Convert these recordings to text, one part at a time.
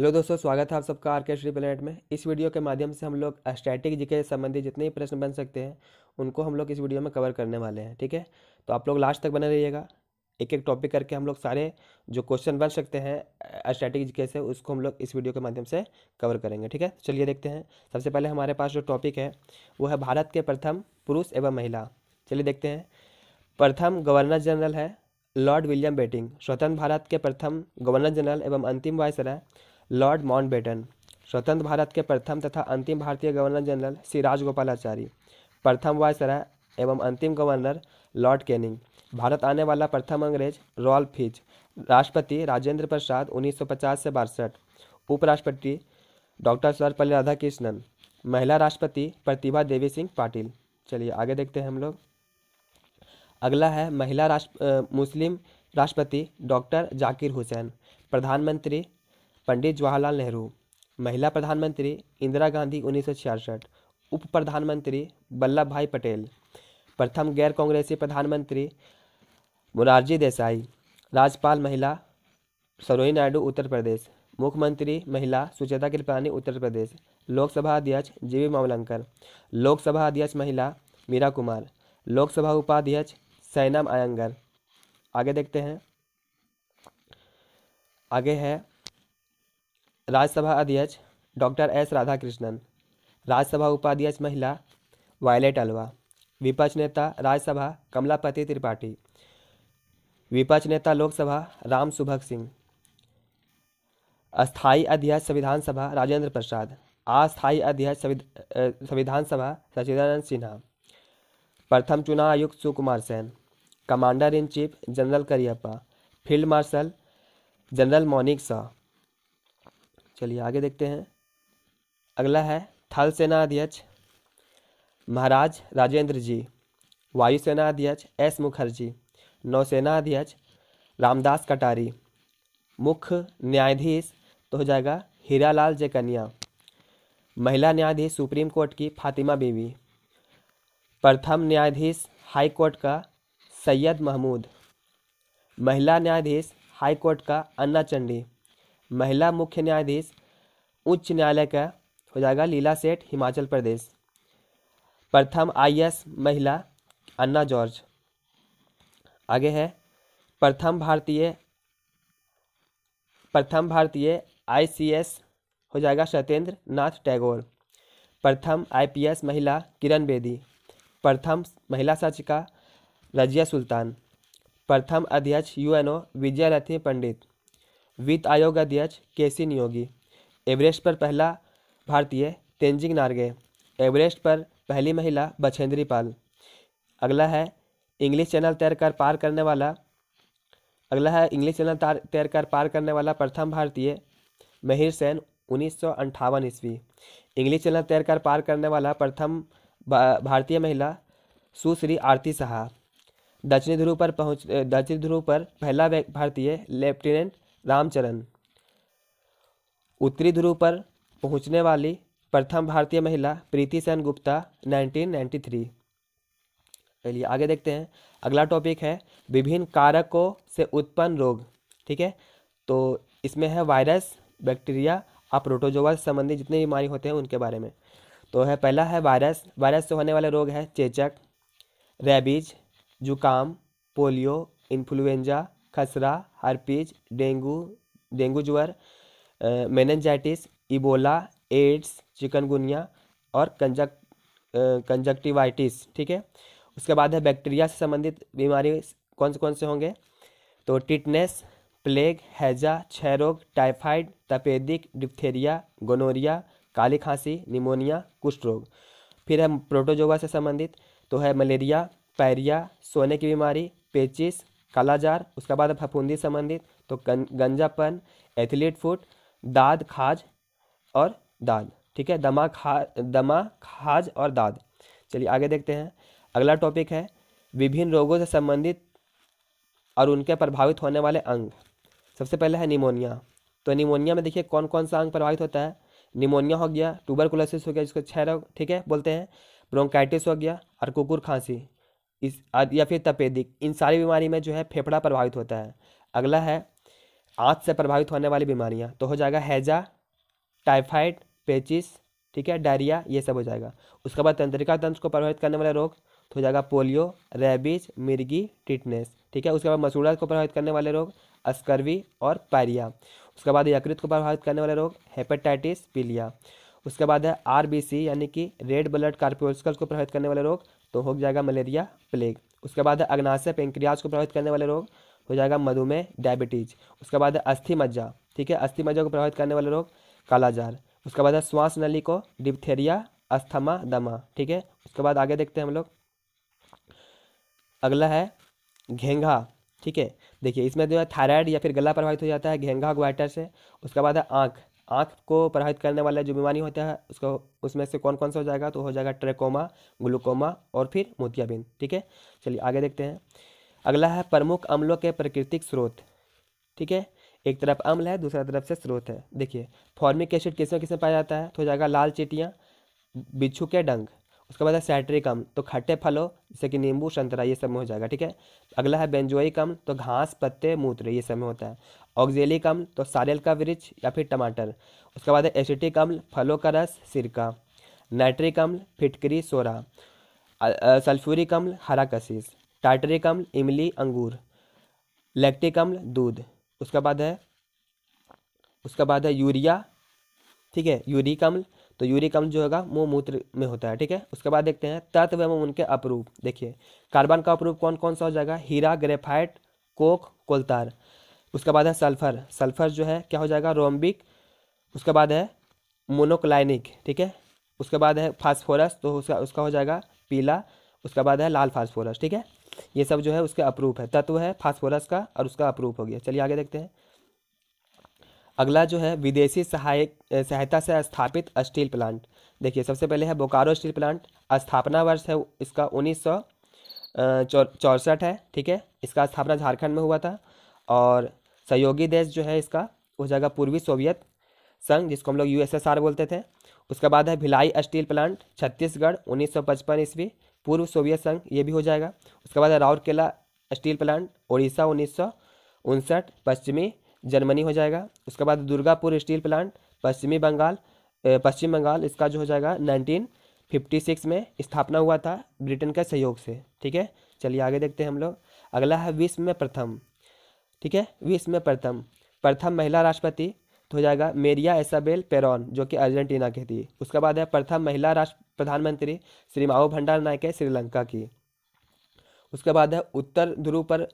hello दोस्तों स्वागत है आप सबका आर के श्री प्लेनेट में इस वीडियो के माध्यम से हम लोग स्टैटिक जी के संबंधी जितने भी प्रश्न बन सकते हैं उनको हम लोग इस वीडियो में कवर करने वाले हैं ठीक है तो आप लोग लास्ट तक बने रहिएगा एक एक टॉपिक करके हम लोग सारे जो क्वेश्चन बन सकते हैं स्टैटिक जी से उसको हम लोग इस वीडियो के माध्यम से कवर करेंगे ठीक है चलिए देखते हैं सबसे पहले हमारे पास जो टॉपिक है वो है भारत के प्रथम पुरुष एवं महिला चलिए देखते हैं प्रथम गवर्नर जनरल है लॉर्ड विलियम बेटिंग स्वतंत्र भारत के प्रथम गवर्नर जनरल एवं अंतिम वायसराय लॉर्ड माउंटबेटन स्वतंत्र भारत के प्रथम तथा अंतिम भारतीय गवर्नर जनरल श्री आचार्य प्रथम वायसराय एवं अंतिम गवर्नर लॉर्ड कैनिंग भारत आने वाला प्रथम अंग्रेज रॉल फिज राष्ट्रपति राजेंद्र प्रसाद 1950 से बासठ उपराष्ट्रपति डॉक्टर सर्वपल्ली राधाकृष्णन महिला राष्ट्रपति प्रतिभा देवी सिंह पाटिल चलिए आगे देखते हैं हम लोग अगला है महिला राष्ट्र मुस्लिम राष्ट्रपति डॉक्टर जाकिर हुसैन प्रधानमंत्री पंडित जवाहरलाल नेहरू महिला प्रधानमंत्री इंदिरा गांधी उन्नीस उप प्रधानमंत्री वल्लभ भाई पटेल प्रथम गैर कांग्रेसी प्रधानमंत्री मुरारजी देसाई राज्यपाल महिला सरोही नायडू उत्तर प्रदेश मुख्यमंत्री महिला सुचेता कृपलानी उत्तर प्रदेश लोकसभा अध्यक्ष जी वी मावलंकर लोकसभा अध्यक्ष महिला मीरा कुमार लोकसभा उपाध्यक्ष सैनम आयंगर आगे देखते हैं आगे है राज्यसभा अध्यक्ष डॉक्टर एस राधाकृष्णन राज्यसभा उपाध्यक्ष महिला वायलेट अलवा विपक्ष नेता राज्यसभा कमलापति त्रिपाठी विपक्ष नेता लोकसभा राम सुभग सिंह अस्थाई अध्यक्ष संविधान सभा राजेंद्र प्रसाद अस्थायी अध्यक्ष संविधान सभा सचिदानंद सिन्हा प्रथम चुनाव आयुक्त Sukumar Sen commander in chief general Cariappa field marshal general Manek Shaw चलिए आगे देखते हैं अगला है थल सेना अध्यक्ष महाराज राजेंद्र जी वायुसेना अध्यक्ष एस मुखर्जी नौसेना अध्यक्ष रामदास कटारी मुख्य न्यायाधीश तो हो जाएगा हीरालाल जयकन्या महिला न्यायाधीश सुप्रीम कोर्ट की फातिमा बीवी प्रथम न्यायाधीश हाई कोर्ट का सैयद महमूद महिला न्यायाधीश हाई कोर्ट का अन्ना चंडी महिला मुख्य न्यायाधीश उच्च न्यायालय का हो जाएगा लीला सेठ हिमाचल प्रदेश प्रथम आई महिला अन्ना जॉर्ज आगे है प्रथम भारतीय प्रथम भारतीय आई हो जाएगा सत्येंद्र नाथ टैगोर प्रथम आई महिला किरण बेदी प्रथम महिला सचिका रजिया सुल्तान प्रथम अध्यक्ष यूएनओ विजयलक्ष्मी पंडित वित्त आयोग अध्यक्ष के सी नियोगी एवरेस्ट पर पहला भारतीय तेंजिंग नार्गे एवरेस्ट पर पहली महिला बछेंद्री पाल अगला है इंग्लिश चैनल तैर कर पार करने वाला अगला है इंग्लिश चैनल तैर कर पार करने वाला प्रथम भारतीय महिर सेन उन्नीस सौ अंठावन ईस्वी इंग्लिश चैनल तैर कर पार करने वाला प्रथम भारतीय महिला सुश्री आरती साहा दक्षिणी ध्रुव पर पहुँच दक्षिणी ध्रुव पर पहला भारतीय लेफ्टिनेंट रामचरण उत्तरी ध्रुव पर पहुंचने वाली प्रथम भारतीय महिला प्रीति सेन गुप्ता 1993 चलिए आगे देखते हैं अगला टॉपिक है विभिन्न कारकों से उत्पन्न रोग ठीक है तो इसमें है वायरस बैक्टीरिया और प्रोटोजोवा से संबंधित जितने बीमारी होते हैं उनके बारे में तो है पहला है वायरस वायरस से होने वाले रोग है चेचक रेबीज जुकाम पोलियो इन्फ्लुएंजा खसरा हरपीज डेंगू डेंगू ज्वर मेनजाइटिस इबोला एड्स चिकनगुनिया और कंजक कंजक्टिवाइटिस ठीक है उसके बाद है बैक्टीरिया से संबंधित बीमारी कौन से कौन से होंगे तो टिटनेस प्लेग हैजा रोग टाइफाइड तपेदिक डिप्थेरिया गोनोरिया काली खांसी निमोनिया कुष्ठ रोग फिर है प्रोटोजोवा से संबंधित तो है मलेरिया पैरिया सोने की बीमारी पेचिस कालाजार उसके बाद फफूंदी संबंधित तो गं, गंजापन एथलीट फूट दाद खाज और दाद ठीक है दमा खा दमा खाज और दाद चलिए आगे देखते हैं अगला टॉपिक है विभिन्न रोगों से संबंधित और उनके प्रभावित होने वाले अंग सबसे पहले है निमोनिया तो निमोनिया में देखिए कौन कौन सा अंग प्रभावित होता है निमोनिया हो गया ट्यूबरकुलोसिस हो गया जिसको छह रोग ठीक है बोलते हैं ब्रोंकाइटिस हो गया और कुकुर खांसी इस या फिर तपेदिक इन सारी बीमारी में जो है फेफड़ा प्रभावित होता है अगला है आँच से प्रभावित होने वाली बीमारियाँ तो हो जाएगा हैजा टाइफाइड पेचिस ठीक है डायरिया ये सब हो जाएगा उसके बाद तंत्रिका तंत्र को प्रभावित करने वाले रोग तो हो जाएगा पोलियो रेबीज मिर्गी टिटनेस ठीक है उसके बाद मसूड़ा को प्रभावित करने वाले रोग अस्कर्वी और पायरिया उसके बाद यकृत को प्रभावित करने वाले रोग हेपेटाइटिस पीलिया उसके बाद है आर यानी कि रेड ब्लड कार्पोस्कल्स को प्रभावित करने वाले रोग तो हो जाएगा मलेरिया प्लेग उसके बाद है अग्नाशय पेंक्रियाज को प्रभावित करने वाले रोग हो जाएगा मधुमेह डायबिटीज उसके बाद है अस्थि मज्जा ठीक है अस्थि मज्जा को प्रभावित करने वाले रोग कालाजार उसके बाद है श्वास नली को डिप्थेरिया अस्थमा दमा ठीक है उसके बाद आगे देखते हैं हम लोग अगला है घेंघा ठीक है देखिए इसमें जो है थायराइड या फिर गला प्रभावित हो जाता है घेंघा ग्वाइटर से उसके बाद है आँख आँख को प्रभावित करने वाला जो बीमारी होता है उसको उसमें से कौन कौन सा हो जाएगा तो हो जाएगा ट्रेकोमा ग्लूकोमा और फिर मोतियाबिंद ठीक है चलिए आगे देखते हैं अगला है प्रमुख अम्लों के प्राकृतिक स्रोत ठीक है एक तरफ अम्ल है दूसरा तरफ से स्रोत है देखिए फॉर्मिक एसिड किसमें किसमें पाया जाता है तो हो जाएगा लाल चीटियाँ बिच्छू के डंग उसके बाद है सैटरिक अम्ल तो खट्टे फलों जैसे कि नींबू संतरा ये सब में हो जाएगा ठीक है अगला है बेंजोइक अम्ल तो घास पत्ते मूत्र ये सब में होता है ऑक्जेलिक अम्ल तो सारेल का वृक्ष या फिर टमाटर उसके बाद है एसिटिक अम्ल फलों का रस सिरका नाइट्रिक अम्ल फिटकरी सोरा सल्फ्यूरिक अम्ल हरा कशीस टाटरिक अम्ल इमली अंगूर लैक्टिक अम्ल दूध उसके बाद है उसके बाद है यूरिया ठीक है यूरिक अम्ल तो यूरिक अम्ल जो होगा वो मूत्र में होता है ठीक है उसके बाद देखते हैं तत्व एवं उनके अपरूप देखिए कार्बन का अपरूप कौन कौन सा हो जाएगा हीरा ग्रेफाइट कोक कोलतार उसके बाद है सल्फर सल्फर जो है क्या हो जाएगा रोम्बिक उसके बाद है मोनोक्लाइनिक ठीक है उसके बाद है फास्फोरस तो उसका उसका हो जाएगा पीला उसके बाद है लाल फास्फोरस ठीक है ये सब जो है उसके अप्रूप है तत्व है फास्फोरस का और उसका अप्रूप हो गया चलिए आगे देखते हैं अगला जो है विदेशी सहायक सहायता से स्थापित स्टील प्लांट देखिए सबसे पहले है बोकारो स्टील प्लांट स्थापना वर्ष है इसका उन्नीस सौ चौसठ है ठीक है इसका स्थापना झारखंड में हुआ था और सहयोगी देश जो है इसका उस जगह पूर्वी सोवियत संघ जिसको हम लोग यू बोलते थे उसके बाद है भिलाई स्टील प्लांट छत्तीसगढ़ उन्नीस सौ पचपन ईस्वी पूर्व सोवियत संघ ये भी हो जाएगा उसके बाद है राउरकेला स्टील प्लांट उड़ीसा उन्नीस सौ उनसठ पश्चिमी जर्मनी हो जाएगा उसके बाद दुर्गापुर स्टील प्लांट पश्चिमी बंगाल पश्चिम बंगाल इसका जो हो जाएगा नाइनटीन फिफ्टी सिक्स में स्थापना हुआ था ब्रिटेन के सहयोग से ठीक है चलिए आगे देखते हैं हम लोग अगला है विश्व में प्रथम ठीक है विश्व में प्रथम प्रथम महिला राष्ट्रपति तो हो जाएगा मेरिया एसाबेल पेरॉन जो कि अर्जेंटीना की थी उसके बाद है प्रथम महिला राष्ट्र प्रधानमंत्री श्री माओ भंडार नायक है श्रीलंका की उसके बाद है उत्तर ध्रुव पर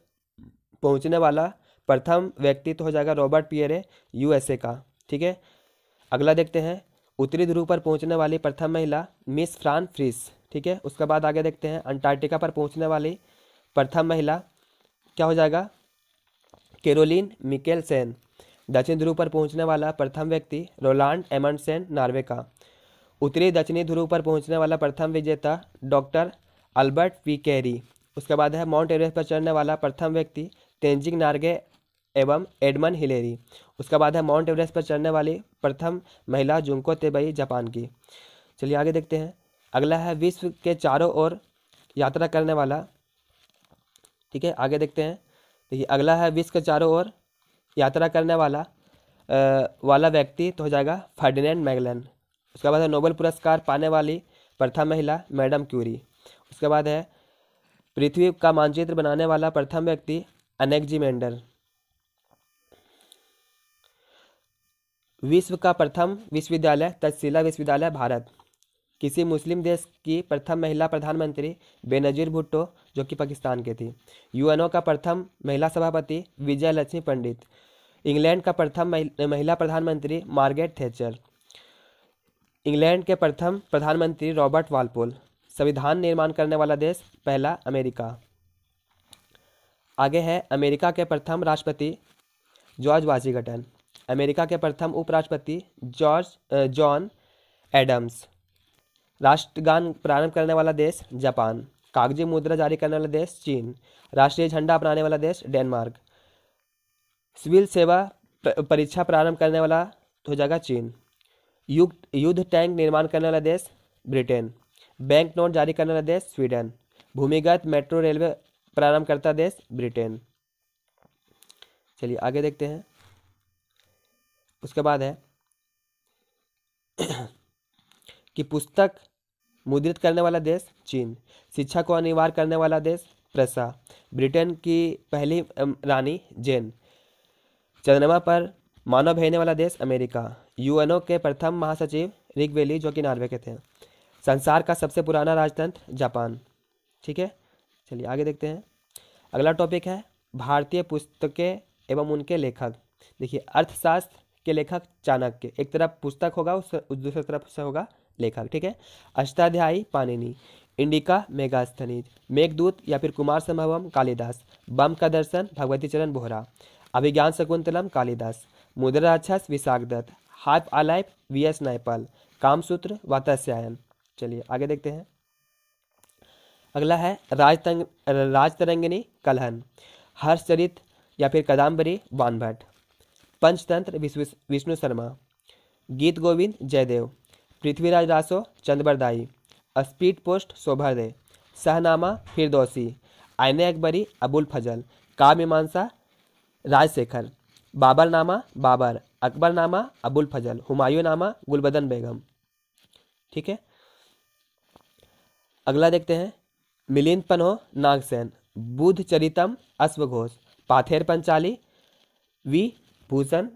पहुंचने वाला प्रथम व्यक्ति तो हो जाएगा रॉबर्ट पियरे यूएसए का ठीक है अगला देखते हैं उत्तरी ध्रुव पर पहुंचने वाली प्रथम महिला मिस फ्रान फ्रिस ठीक है उसके बाद आगे देखते हैं अंटार्कटिका पर पहुंचने वाली प्रथम महिला क्या हो जाएगा केरोलिन मिकेलसेन दक्षिण ध्रुव पर पहुंचने वाला प्रथम व्यक्ति रोलांड एमंडसेन नार्वे का उत्तरी दक्षिणी ध्रुव पर पहुंचने वाला प्रथम विजेता डॉक्टर अल्बर्ट पी कैरी उसके बाद है माउंट एवरेस्ट पर चढ़ने वाला प्रथम व्यक्ति तेंजिंग नार्गे एवं एडमन हिलेरी उसके बाद है माउंट एवरेस्ट पर चढ़ने वाली प्रथम महिला जुंको तेबई जापान की चलिए आगे देखते हैं अगला है विश्व के चारों ओर यात्रा करने वाला ठीक है आगे देखते हैं देखिए अगला है विश्व के चारों ओर यात्रा करने वाला आ, वाला व्यक्ति तो हो जाएगा फर्डिनेंड मैगलन उसके बाद है नोबेल पुरस्कार पाने वाली प्रथम महिला मैडम क्यूरी उसके बाद है पृथ्वी का मानचित्र बनाने वाला प्रथम व्यक्ति मेंडर विश्व का प्रथम विश्वविद्यालय तत्शिला विश्वविद्यालय भारत किसी मुस्लिम देश की प्रथम महिला प्रधानमंत्री बेनजीर भुट्टो जो कि पाकिस्तान के थी यूएनओ का प्रथम महिला सभापति विजय लक्ष्मी पंडित इंग्लैंड का प्रथम महिला प्रधानमंत्री मार्गेट थेचर इंग्लैंड के प्रथम प्रधानमंत्री रॉबर्ट वालपोल संविधान निर्माण करने वाला देश पहला अमेरिका आगे है अमेरिका के प्रथम राष्ट्रपति जॉर्ज वाशिंगटन अमेरिका के प्रथम उपराष्ट्रपति जॉर्ज जॉन एडम्स राष्ट्रगान प्रारंभ करने वाला देश जापान कागजी मुद्रा जारी करने वाला देश चीन राष्ट्रीय झंडा अपनाने वाला देश डेनमार्क सिविल सेवा परीक्षा प्रारंभ करने वाला हो जाएगा चीन युद्ध युद्ध टैंक निर्माण करने वाला देश ब्रिटेन बैंक नोट जारी करने वाला देश स्वीडन भूमिगत मेट्रो रेलवे प्रारंभ करता देश ब्रिटेन चलिए आगे देखते हैं उसके बाद है कि पुस्तक मुद्रित करने वाला देश चीन शिक्षा को अनिवार्य करने वाला देश प्रसा ब्रिटेन की पहली रानी जेन चंद्रमा पर मानव भेजने वाला देश अमेरिका यूएनओ के प्रथम महासचिव वेली जो कि नॉर्वे के थे संसार का सबसे पुराना राजतंत्र जापान ठीक है चलिए आगे देखते हैं अगला टॉपिक है भारतीय पुस्तकें एवं उनके लेखक देखिए अर्थशास्त्र के लेखक चाणक्य एक तरफ पुस्तक होगा उस दूसरी तरफ से होगा लेखक ठीक है अष्टाध्यायी पानिनी इंडिका मेघास्थनीज मेघदूत या फिर कुमार संभवम कालिदास बम का दर्शन भगवती चरण बोहरा अभिज्ञान शकुंतलम कालिदास मुद्राक्षस विशाखदत्त हाइप दत्त a life V S Naipaul Kamasutra Vatsyayan चलिए आगे देखते हैं अगला है राजतंग राजतरंगिनी कलहन हर्षचरित या फिर कदम्बरी बानभट्ट पंचतंत्र विश्व विष्णु शर्मा गीत गोविंद जयदेव पृथ्वीराज रासो चंद्रबरदाई स्पीड पोस्ट शोभर दे सहनामा फिरदौसी आयन अकबरी अबुल फजल कामीमांसा राजशेखर बाबरनामा बाबर अकबरनामा अबुल फजल नामा गुलबदन बेगम ठीक है अगला देखते हैं मिलिंद पनो नागसेन बुद्ध चरितम अश्वघोष Pather Panchali Bibhutibhushan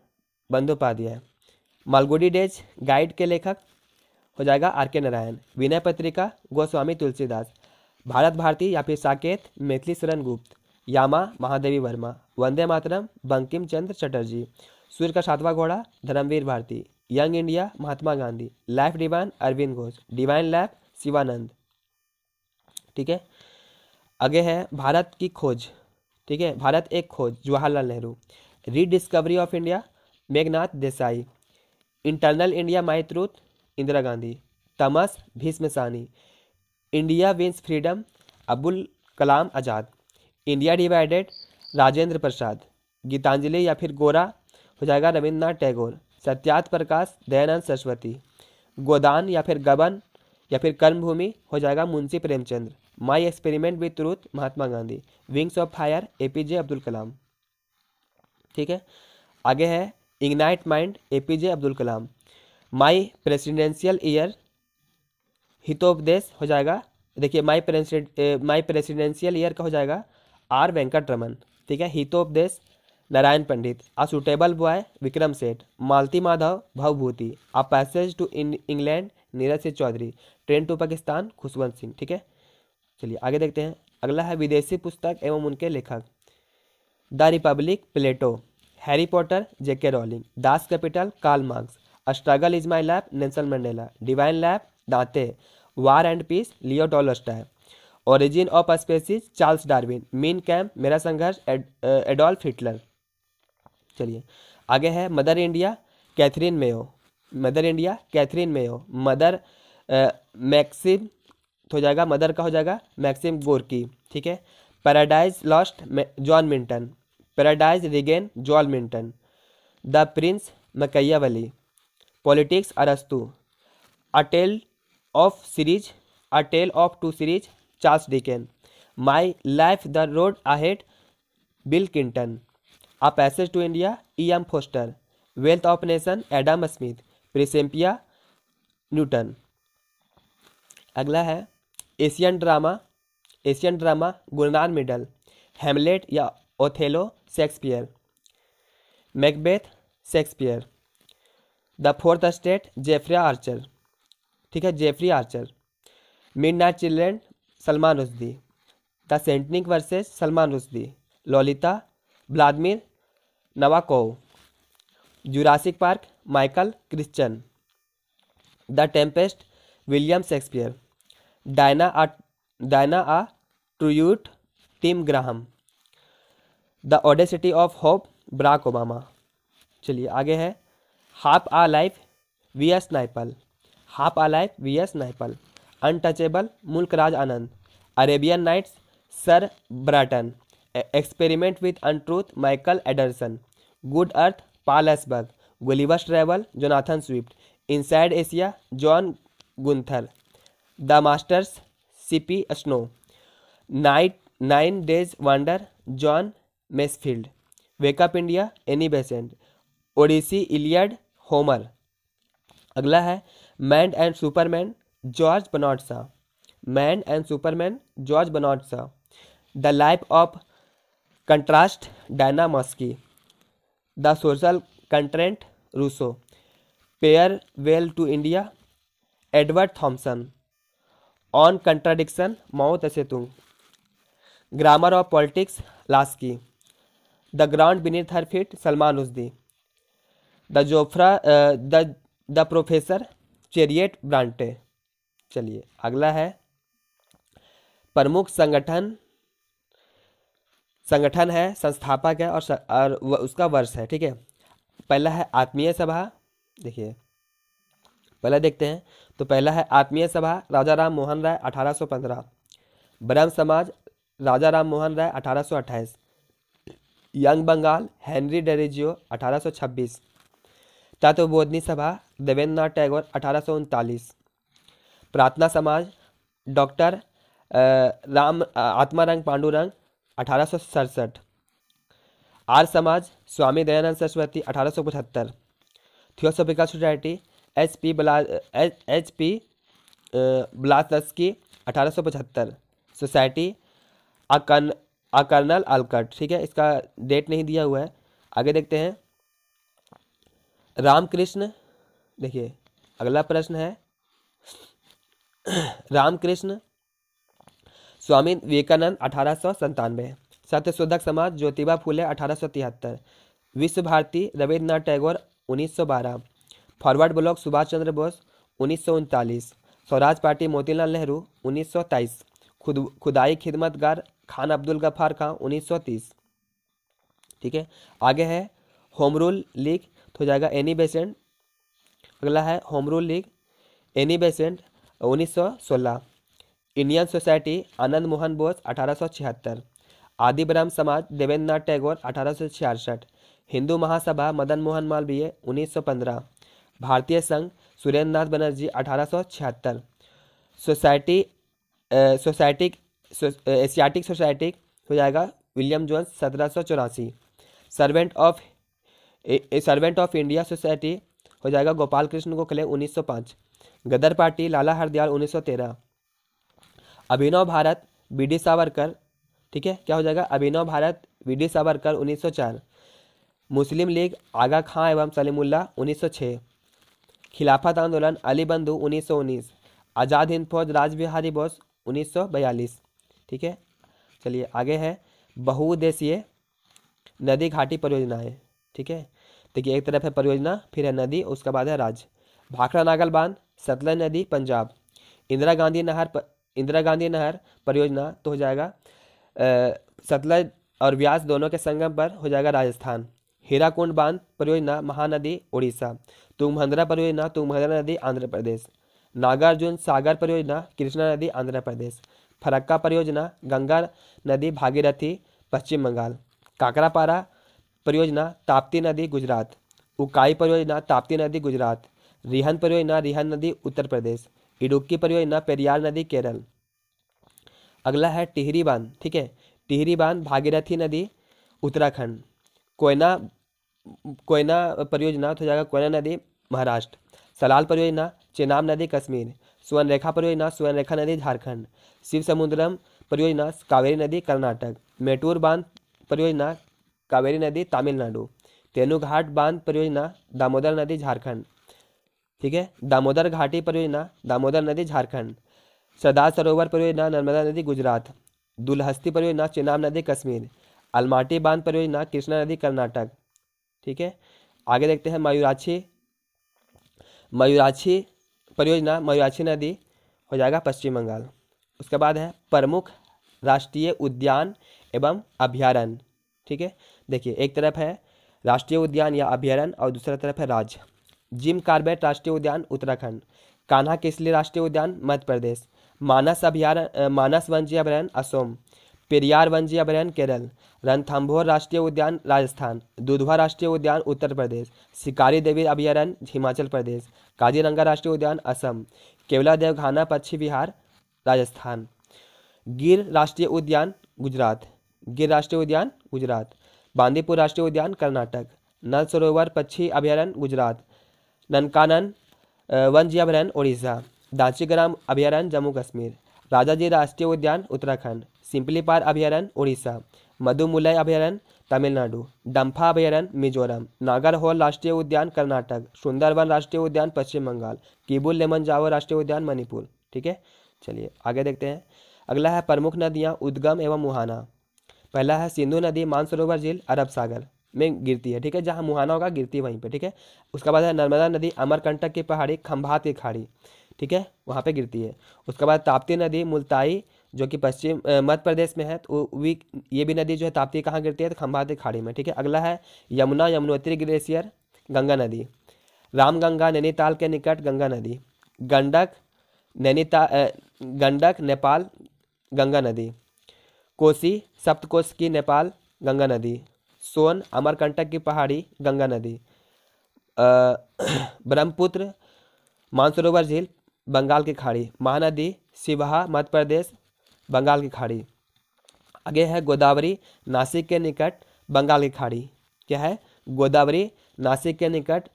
Bandopadhyay Malgudi days guide के लेखक हो जाएगा आर के नारायण विनय पत्रिका गोस्वामी तुलसीदास भारत भारती या फिर साकेत मैथिली शरण गुप्त यामा महादेवी वर्मा वंदे मातरम बंकिम चंद्र चटर्जी सूर्य का सातवा घोड़ा Dharmveer Bharati young India Mahatma Gandhi life divine Aurobindo Ghosh divine life Shivanand ठीक है आगे है भारत की खोज ठीक है भारत एक खोज Jawaharlal Nehru rediscovery of India Meghnad Desai internal India माहित्रुत Indira Gandhi Tamas Bhishma Sahni India wins freedom Abul Kalam Azad India divided Rajendra Prasad Gitanjali या फिर गोरा हो जाएगा रविंद्रनाथ टैगोर सत्यात प्रकाश दयानंद सरस्वती गोदान या फिर गबन या फिर कर्मभूमि हो जाएगा Munshi Premchand my experiment with truth Mahatma Gandhi wings of fire A P J Abdul Kalam ठीक है आगे है ignite mind A P J Abdul Kalam my presidential year Hitopadesh हो जाएगा देखिए my president my presidential year का हो जाएगा आर वेंकट रमन ठीक है Hitopadesh Narayan Pandit a suitable boy Vikram Seth Malti Madhav Bhavbhuti a passage to England Neeraj Singh Chaudhary train to Pakistan Khushwant Singh ठीक है चलिए आगे देखते हैं अगला है विदेशी पुस्तक एवं उनके लेखक the republic Plato Harry Potter J K Rowling Das Kapital Karl Marx a struggle is my life Nelson Mandela divine life दाते war and peace Leo Tolstoy origin of species Charles Darwin Mein Kampf मेरा संघर्ष Adolf Hitler चलिए आगे है mother India Katherine Mayo mother India Katherine Mayo mother Maxim हो जाएगा mother का हो जाएगा मैक्सिम गोरकी ठीक है paradise lost John Milton paradise regained John Milton the prince Machiavelli politics अरस्तु a tale of cities a tale of two cities Charles Dickens my life the road ahead Bill Clinton a passage to India E M Forster wealth of nation Adam Smith Principia Newton अगला है Asian drama Asian drama गुरनान Myrdal Hamlet या Othello Shakespeare Macbeth Shakespeare the fourth estate Jeffrey Archer ठीक है Jefri Archer midnight children Salman Rushdie the satanic verses Salman Rushdie Lolita Vladimir Nabokov Jurassic Park Michael Crichton the tempest William Shakespeare Diana a Diana a true team Graham the audacity of hope Barack Obama चलिए आगे है half a life V S Naipaul half a life V S Naipaul untouchable Mulk Raj Anand Arabian nights sir Burton experiment with untruth Michael Edwardes good earth Pearl S Buck Gulliver's travel Jonathan Swift inside Asia John Gunther the masters CP Snow night nine days wonder John Masefield wake up India Annie Besant Odyssey Iliad Homer अगला है man and superman George Bernard man and superman George Bernard the life of contrast Diana Muskie the social content Rousseau farewell to India Edward Thomson on contradiction Mao Tse tung grammar of politics Laski the grand beneath her fit Salman Rushdie the Jofra the the professor Charlotte Bronte चलिए अगला है प्रमुख संगठन संगठन है संस्थापक है और, और उसका वर्ष है ठीक है पहला है आत्मीय सभा देखिए पहला देखते हैं तो पहला है आत्मीय सभा राजा राम मोहन राय 1815 ब्रह्म समाज राजा राम मोहन राय अट्ठाईस यंग बंगाल हेनरी डेरेजियो अठारह छब्बीस तत्वबोधनी सभा देवेंद्र नाथ टैगोर अठारह प्रार्थना समाज डॉक्टर राम आत्मारंग पांडुरंग अठारह आर समाज स्वामी दयानंद सरस्वती अठारह थियोसोफिकल सोसाइटी एच पी बला एच पी ब्लासकी अठारह सौ पचहत्तर सोसाइटी अकन आ कर्नल अलकट ठीक है इसका डेट नहीं दिया हुआ है आगे देखते हैं रामकृष्ण देखिए अगला प्रश्न है रामकृष्ण स्वामी विवेकानंद अठारह सौ संतानवे सत्यशोधक समाज ज्योतिबा फूले अठारह सौ तिहत्तर विश्व भारती रविन्द्रनाथ टैगोर उन्नीस सौ बारह फॉरवर्ड ब्लॉक सुभाष चंद्र बोस उन्नीस सौ उनतालीस स्वराज पार्टी मोतीलाल नेहरू उन्नीस सौ तेईस खुद खुदाई खिदमतगार खान अब्दुल गफ्फार खान उन्नीस ठीक है आगे है होम रूल लीग तो जाएगा एनी बेसेंट e अगला है home rule league Annie Besant 1916 Indian society Anand Mohan Bose छिहत्तर आदि ब्राह्म समाज देवेंद्र नाथ टैगोर अठारह हिंदू महासभा मदन मोहन मालवीय 1915 भारतीय संघ सुरेंद्र नाथ बनर्जी अठारह सोसाइटी सोसाइटी एशियाटिक सोसाइटी हो जाएगा विलियम जोन्स सत्रह सौ चौरासी servant of servant of India society हो जाएगा गोपाल कृष्ण गोखले उन्नीस सौ पाँच गदर पार्टी लाला हरदयाल तेरह अभिनव भारत बी डी सावरकर ठीक है क्या हो जाएगा अभिनव भारत बी डी सावरकर उन्नीस सौ चार मुस्लिम लीग आगा खां एवं सलीमुल्ला छः खिलाफत आंदोलन अली बंधु उन्नीस सौ उन्नीस आज़ाद हिंद फौज राज बिहारी बोस उन्नीस सौ बयालीस ठीक है चलिए आगे है बहुउद्देशीय नदी घाटी परियोजनाएं ठीक है देखिए एक तरफ है परियोजना फिर है नदी उसके बाद है राज्य भाखड़ा नागल बांध सतलज नदी पंजाब इंदिरा गांधी नहर इंदिरा गांधी नहर परियोजना तो हो जाएगा सतलज और व्यास दोनों के संगम पर हो जाएगा राजस्थान हीराकुंड बांध परियोजना महानदी उड़ीसा तुंगभद्रा परियोजना तुंगभद्रा नदी आंध्र प्रदेश नागार्जुन सागर परियोजना कृष्णा नदी आंध्र प्रदेश फरक्का परियोजना गंगा नदी भागीरथी पश्चिम बंगाल काकरापारा परियोजना ताप्ती नदी गुजरात उकाई परियोजना ताप्ती नदी गुजरात रिहन परियोजना रिहन नदी उत्तर प्रदेश इडुक्की परियोजना पेरियार नदी केरल अगला है टिहरी बांध ठीक है टिहरी बांध भागीरथी नदी उत्तराखंड कोयना कोयना परियोजना तो जाएगा कोयना नदी महाराष्ट्र सलाल परियोजना चेनाब नदी कश्मीर सुवर्णरेखा परियोजना सुवर्णरेखा नदी झारखंड शिव समुद्रम परियोजना कावेरी नदी कर्नाटक मेटूर बांध परियोजना कावेरी नदी तमिलनाडु तेनुघाट बांध परियोजना दामोदर नदी झारखंड ठीक है दामोदर घाटी परियोजना दामोदर नदी झारखंड सरदार सरोवर परियोजना नर्मदा नदी गुजरात दुलहस्ती परियोजना चिनाब नदी कश्मीर अलमाटी बांध परियोजना कृष्णा नदी कर्नाटक ठीक है आगे देखते हैं मयूराक्षी मयूराक्षी परियोजना मयूराक्षी नदी हो जाएगा पश्चिम बंगाल उसके बाद है प्रमुख राष्ट्रीय उद्यान एवं अभ्यारण्य ठीक है देखिए एक तरफ है राष्ट्रीय उद्यान या अभ्यारण्य और दूसरा तरफ है राज्य जिम कार्बेट राष्ट्रीय उद्यान उत्तराखंड कान्हा किसली राष्ट्रीय उद्यान मध्य प्रदेश मानस अभ्यारण मानस वंजी अभ्यारण्य असोम पेरियार वंजी अभ्यारण्य केरल रणथम्भोर राष्ट्रीय उद्यान राजस्थान दुधवा राष्ट्रीय उद्यान उत्तर प्रदेश शिकारी देवी अभ्यारण्य हिमाचल प्रदेश काजीरंगा राष्ट्रीय उद्यान असम केवला देवघाना पश्चिम विहार राजस्थान गिर राष्ट्रीय उद्यान गुजरात गिर राष्ट्रीय उद्यान गुजरात बांदीपुर राष्ट्रीय उद्यान कर्नाटक नल सरोवर पक्षी अभयारण्य गुजरात ननकानन वन्य अभयारण्य उड़ीसा दाचीग्राम अभयारण्य जम्मू कश्मीर राजाजी राष्ट्रीय उद्यान उत्तराखंड सिंपलीपार अभयारण्य उड़ीसा मधुमुलय अभयारण्य तमिलनाडु डंफा अभ्यारण्य मिजोरम नागरहोल राष्ट्रीय उद्यान कर्नाटक सुंदरवन राष्ट्रीय उद्यान पश्चिम बंगाल कीबुल लेमन जावर राष्ट्रीय उद्यान मणिपुर ठीक है चलिए आगे देखते हैं अगला है प्रमुख नदियाँ उद्गम एवं मुहाना पहला है सिंधु नदी मानसरोवर झील अरब सागर में गिरती है ठीक है जहाँ मुहाना होगा गिरती है वहीं पे ठीक है उसके बाद है नर्मदा नदी अमरकंटक की पहाड़ी खंभात की खाड़ी ठीक है वहाँ पे गिरती है उसके बाद ताप्ती नदी मुल्ताई जो कि पश्चिम मध्य प्रदेश में है तो वी ये भी नदी जो है ताप्ती कहाँ गिरती है तो की खाड़ी में ठीक है अगला है यमुना यमुनोत्री ग्लेशियर गंगा नदी रामगंगा नैनीताल के निकट गंगा नदी गंडक नैनीताल गंडक नेपाल गंगा नदी कोसी सप्तकोश की नेपाल गंगा नदी सोन अमरकंटक की पहाड़ी गंगा नदी ब्रह्मपुत्र मानसरोवर झील बंगाल की खाड़ी महानदी सिवाहा मध्य प्रदेश बंगाल की खाड़ी आगे है गोदावरी नासिक के निकट बंगाल की खाड़ी क्या है गोदावरी नासिक के निकट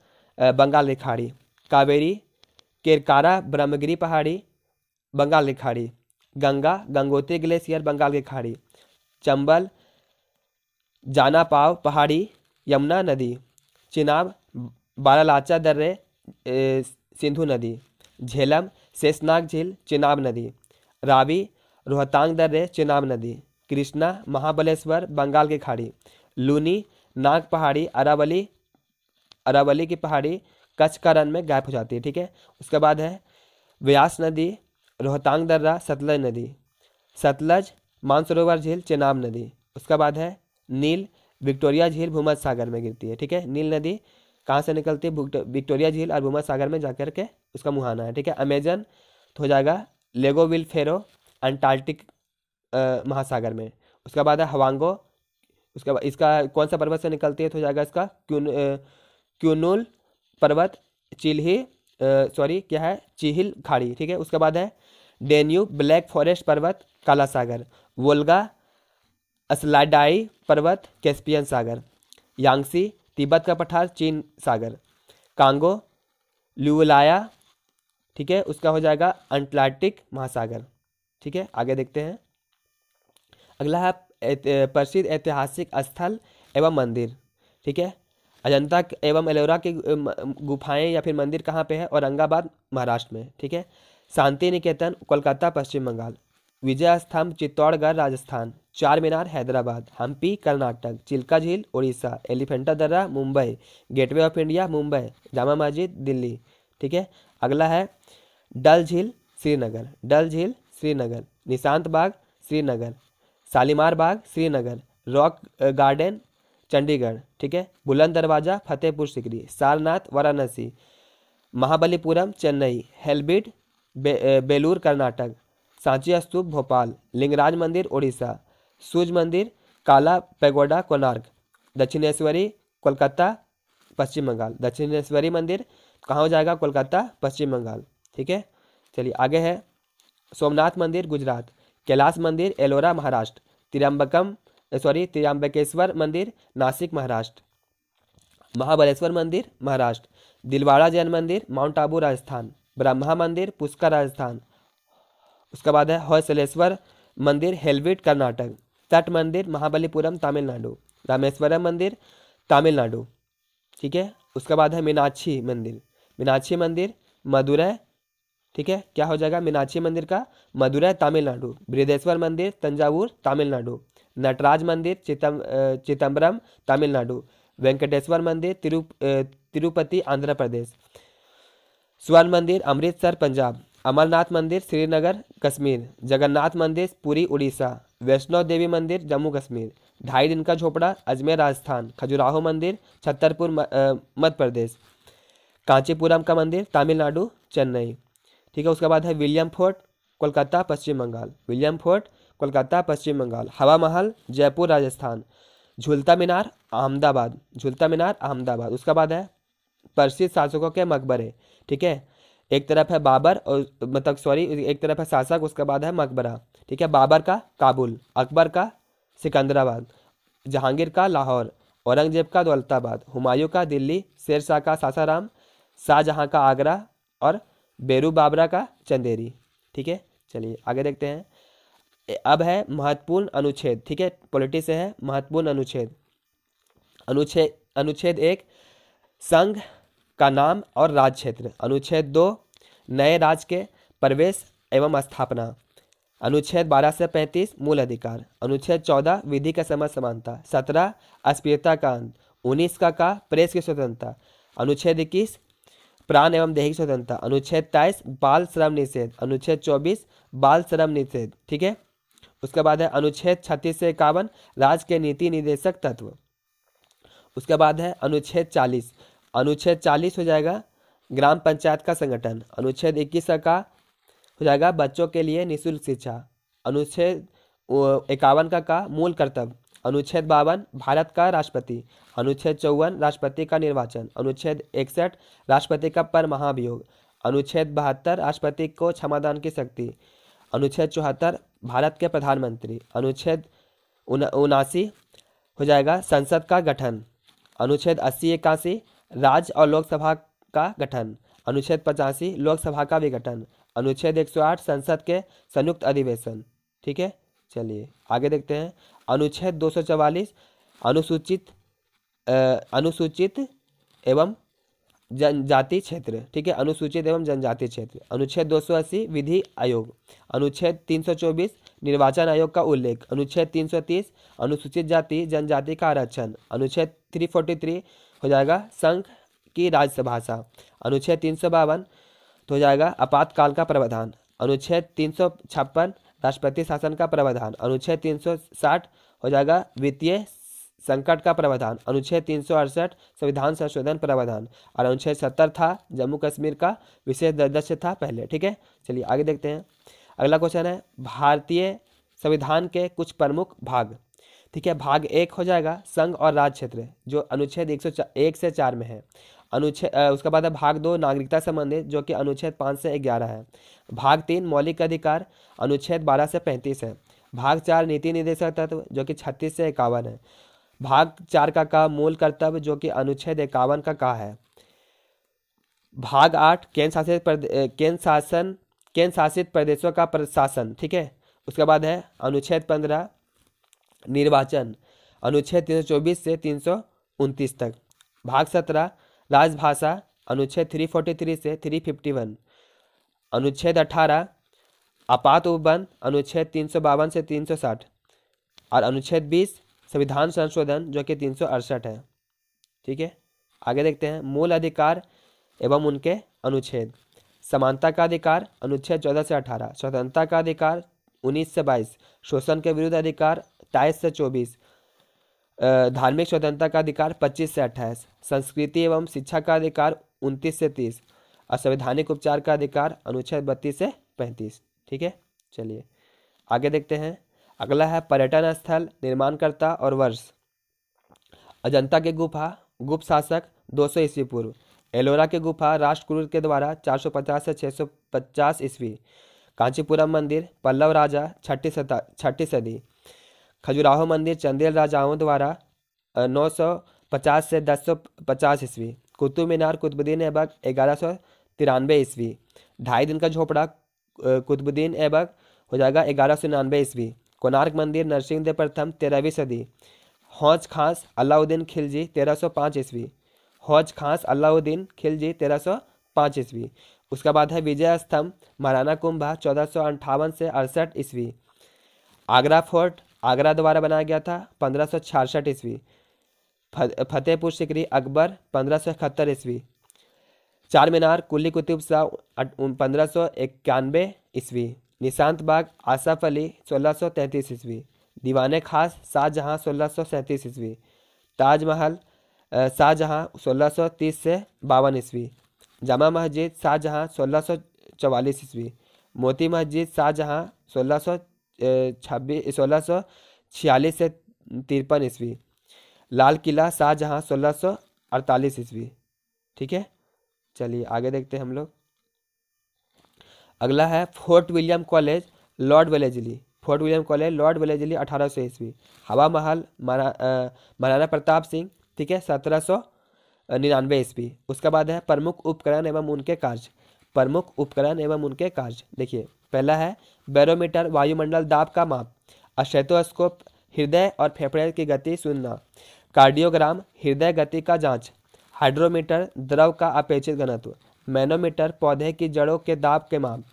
बंगाल की खाड़ी कावेरी केरकारा ब्रह्मगिरी पहाड़ी बंगाल की खाड़ी गंगा गंगोत्री ग्लेशियर बंगाल की खाड़ी चंबल जानापाव पहाड़ी यमुना नदी चिनाब बारालाचा दर्रे सिंधु नदी झेलम शेषनाग झील चिनाब नदी रावी रोहतांग दर्रे चेनाब नदी कृष्णा महाबलेश्वर बंगाल की खाड़ी लूनी नाग पहाड़ी अरावली अरावली की पहाड़ी कच्छ का रन में गायब हो जाती है ठीक है उसके बाद है व्यास नदी रोहतांग दर्रा सतलज नदी सतलज मानसरोवर झील चेनाब नदी उसके बाद है नील विक्टोरिया झील भूमध सागर में गिरती है ठीक है नील नदी कहाँ से निकलती है विक्टोरिया झील और भूमध सागर में जाकर के उसका मुहाना है ठीक है अमेजन तो हो जाएगा लेगो विल फेरो अंटार्कटिक महासागर में उसके बाद है हवांगो उसके बाद इसका कौन सा पर्वत से निकलती है तो हो जाएगा इसका क्यून क्यूनुल पर्वत चिल्ही सॉरी क्या है चिहिल खाड़ी ठीक है उसके बाद है डेन्यू ब्लैक फॉरेस्ट पर्वत काला सागर वोल्गा असलाडाई पर्वत कैस्पियन सागर यांगसी तिब्बत का पठार चीन सागर कांगो ल्यूलाया ठीक है उसका हो जाएगा अंटार्कटिक महासागर ठीक है आगे देखते हैं अगला है प्रसिद्ध ऐतिहासिक स्थल एवं मंदिर ठीक है अजंता एवं एलोरा की गुफाएं या फिर मंदिर कहाँ पे है औरंगाबाद महाराष्ट्र में ठीक है शांति निकेतन कोलकाता पश्चिम बंगाल विजय स्तंभ चित्तौड़गढ़ राजस्थान चार मीनार हैदराबाद हम्पी कर्नाटक चिल्का झील उड़ीसा एलिफेंटा दर्रा Mumbai gateway of India Mumbai Jama Masjid Delhi ठीक है अगला है डल झील श्रीनगर डल झील श्रीनगर निशांत बाग श्रीनगर शालीमार बाग श्रीनगर रॉक गार्डन चंडीगढ़ ठीक है बुलंद दरवाज़ा फतेहपुर सिकरी सारनाथ वाराणसी महाबलीपुरम चेन्नई हेलबिट बे, बेलूर कर्नाटक सांची स्तूप भोपाल लिंगराज मंदिर उड़ीसा सूर्य मंदिर काला पेगोडा कोनार्क दक्षिणेश्वरी कोलकाता पश्चिम बंगाल दक्षिणेश्वरी मंदिर कहाँ हो जाएगा कोलकाता पश्चिम बंगाल ठीक है चलिए आगे है सोमनाथ मंदिर गुजरात कैलाश मंदिर एलोरा महाराष्ट्र तिरंबकम सॉरी तिरंबकेश्वर मंदिर नासिक महाराष्ट्र महाबलेश्वर मंदिर महाराष्ट्र दिलवाड़ा जैन मंदिर माउंट आबू राजस्थान ब्रह्मा मंदिर पुष्कर राजस्थान उसके बाद है हौसलेश्वर मंदिर हेलविट कर्नाटक तट मंदिर महाबलीपुरम तमिलनाडु रामेश्वरम मंदिर तमिलनाडु ठीक है उसके बाद है मीनाक्षी मंदिर मीनाक्षी मंदिर मदुरै ठीक है क्या हो जाएगा मीनाक्षी मंदिर का मदुरै तमिलनाडु बृहदेश्वर मंदिर तंजावुर तमिलनाडु नटराज मंदिर चितम चिदम्बरम तमिलनाडु वेंकटेश्वर मंदिर तिरु तिरुपति आंध्र प्रदेश स्वर्ण मंदिर अमृतसर पंजाब अमरनाथ मंदिर श्रीनगर कश्मीर जगन्नाथ मंदिर पूरी उड़ीसा वैष्णो देवी मंदिर जम्मू कश्मीर ढाई दिन का झोपड़ा अजमेर राजस्थान खजुराहो मंदिर छतरपुर मध्य प्रदेश कांचीपुरम का मंदिर तमिलनाडु चेन्नई ठीक है उसके बाद है William fort Kolkata Paschim Bangal William fort Kolkata Paschim Bangal Hawa Mahal Jaipur Rajasthan झूलता मीनार अहमदाबाद झूलता मीनार अहमदाबाद उसके बाद है प्रसिद्ध शासकों के मकबरे ठीक है एक तरफ है बाबर और मतलब सॉरी एक तरफ है शासक उसके बाद है मकबरा ठीक है बाबर का काबुल अकबर का सिकंदराबाद जहांगीर का लाहौर औरंगजेब का दौलताबाद हुमायूं का दिल्ली शेरशाह का सासाराम शाहजहाँ का आगरा और बेरू बाबरा का चंदेरी ठीक है चलिए आगे देखते हैं अब है महत्वपूर्ण अनुच्छेद ठीक है पॉलिटी से है महत्वपूर्ण अनुच्छेद अनुच्छेद अनुच्छेद एक संघ का नाम और राज क्षेत्र अनुच्छेद दो नए राज्य के प्रवेश एवं स्थापना अनुच्छेद बारह से पैंतीस मूल अधिकार अनुच्छेद चौदह विधि का समय समानता सत्रह अस्पृता का अंत उन्नीस का का प्रेस की स्वतंत्रता अनुच्छेद इक्कीस प्राण एवं दैहिक स्वतंत्रता अनुच्छेद तेईस बाल श्रम निषेध अनुच्छेद चौबीस बाल श्रम निषेध ठीक है उसके बाद है अनुच्छेद छत्तीस से इक्यावन राज्य के नीति निदेशक तत्व उसके बाद है अनुच्छेद चालीस अनुच्छेद चालीस हो जाएगा ग्राम पंचायत का संगठन अनुच्छेद इक्कीस का हो जाएगा बच्चों के लिए निःशुल्क शिक्षा अनुच्छेद इक्यावन का का मूल कर्तव्य अनुच्छेद बावन भारत का राष्ट्रपति अनुच्छेद चौवन राष्ट्रपति का निर्वाचन अनुच्छेद इकसठ राष्ट्रपति का पर महाभियोग अनुच्छेद बहत्तर राष्ट्रपति को क्षमादान की शक्ति अनुच्छेद चौहत्तर भारत के प्रधानमंत्री अनुच्छेद उनासी हो जाएगा संसद का गठन अनुच्छेद अस्सी इक्यासी राज्य और लोकसभा का गठन अनुच्छेद पचासी लोकसभा का विघटन अनुच्छेद एक संसद के संयुक्त अधिवेशन ठीक है चलिए आगे देखते हैं अनुच्छेद दो अनुसूचित चवालीस अनुसूचित एवं जनजाति क्षेत्र ठीक है अनुसूचित एवं जनजाति क्षेत्र अनुच्छेद 280 विधि आयोग अनुच्छेद 324 निर्वाचन आयोग का उल्लेख अनुच्छेद 330 अनुसूचित जाति जनजाति का आरक्षण अनुच्छेद 343 हो जाएगा संघ की राज्यसभाषा अनुच्छेद तीन तो हो जाएगा आपातकाल का प्रावधान अनुच्छेद तीन राष्ट्रपति शासन का प्रावधान अनुच्छेद तीन हो जाएगा वित्तीय संकट का प्रावधान अनुच्छेद तीन संविधान संशोधन प्रावधान और अनुच्छेद सत्तर था जम्मू कश्मीर का विशेष दर्दस्य था पहले ठीक है चलिए आगे देखते हैं अगला क्वेश्चन है भारतीय संविधान के कुछ प्रमुख भाग ठीक है भाग एक हो जाएगा संघ और राज्य क्षेत्र जो अनुच्छेद एक सौ एक से चार में है अनुच्छेद उसके बाद है भाग दो नागरिकता संबंधित जो कि अनुच्छेद पाँच से ग्यारह है भाग तीन मौलिक अधिकार अनुच्छेद बारह से पैंतीस है भाग चार नीति निर्देशक तत्व जो कि छत्तीस से इक्यावन है भाग चार का का मूल कर्तव्य जो कि अनुच्छेद इक्यावन का का है भाग आठ केंद्र शासित केंद्र शासन केंद्र शासित प्रदेशों का प्रशासन ठीक है उसके बाद है अनुच्छेद पंद्रह निर्वाचन अनुच्छेद तीन सौ चौबीस से तीन सौ उनतीस तक भाग सत्रह राजभाषा अनुच्छेद 343 से 351 अनुच्छेद 18 आपात उपबंध अनुच्छेद तीन से तीन और अनुच्छेद 20 संविधान संशोधन जो कि तीन है ठीक है आगे देखते हैं मूल अधिकार एवं उनके अनुच्छेद समानता का अधिकार अनुच्छेद चौदह से अठारह स्वतंत्रता का अधिकार उन्नीस से बाईस शोषण के विरुद्ध अधिकार ताईस से चौबीस धार्मिक स्वतंत्रता का अधिकार 25 से 28 संस्कृति एवं शिक्षा का अधिकार 29 से 30 और संवैधानिक उपचार का अधिकार अनुच्छेद बत्तीस से पैंतीस ठीक है चलिए आगे देखते हैं अगला है पर्यटन स्थल निर्माणकर्ता और वर्ष अजंता के गुफा गुप्त शासक दो सौ ईस्वी पूर्व एलोरा के गुफा राष्ट्रकुल के द्वारा 450 से 650 ईस्वी कांचीपुरम मंदिर पल्लव राजा छठी छठी सदी खजुराहो मंदिर चंदेल राजाओं द्वारा नौ सौ पचास से दस सौ पचास ईस्वी कुतुब मीनार कुतुबुद्दीन ऐबक ग्यारह सौ तिरानवे ईस्वी ढाई दिन का झोपड़ा कुतुबुद्दीन ऐबक हो जाएगा ग्यारह सौ निन्यानवे ईस्वी कोणार्क मंदिर नरसिंह देव प्रथम तेरहवीं सदी हौज खास अलाउद्दीन खिलजी तेरह सौ पाँच ईस्वी हौज खास अलाउद्दीन खिलजी तेरह सौ पाँच ईस्वी उसके बाद है विजय स्तंभ महाराणा कुंभा चौदह सौ अंठावन से अड़सठ ईस्वी आगरा फोर्ट आगरा द्वारा बनाया गया था पंद्रह सौ ईस्वी फतेहपुर सिकरी अकबर पंद्रह सौ इकहत्तर ईस्वी चार मीनार कुल्ली कुतुब शाह पंद्रह सौ इक्यानवे ईस्वी निशांत बाग आसफ अली सोलह सौ तैंतीस ईस्वी दीवान खास शाहजहाँ सोलह सौ सैंतीस ईस्वी ताजमहल शाहजहाँ सोलह सौ तीस से बावन ईस्वी जामा मस्जिद शाहजहाँ सोलह सौ चवालीस ईस्वी मोती मस्जिद शाहजहाँ सोलह सौ छब्बीस सोलह सौ छियालीस से तिरपन ईस्वी लाल किला शाहजहाँ सोलह सौ अड़तालीस ईस्वी ठीक है चलिए आगे देखते हैं हम लोग अगला है fort William college Lord Wellesley fort William college Lord Wellesley अठारह सौ ईस्वी हवा महल महाराणा प्रताप सिंह ठीक है सत्रह सौ निन्यानवे ईस्वी उसके बाद है प्रमुख उपकरण एवं उनके कार्य प्रमुख उपकरण एवं उनके कार्य देखिए पहला है बैरोमीटर वायुमंडल दाब का माप अशेतोस्कोप हृदय और फेफड़े की गति सुनना कार्डियोग्राम हृदय गति का जांच हाइड्रोमीटर द्रव का अपेक्षित घनत्व मैनोमीटर पौधे की जड़ों के दाब के माप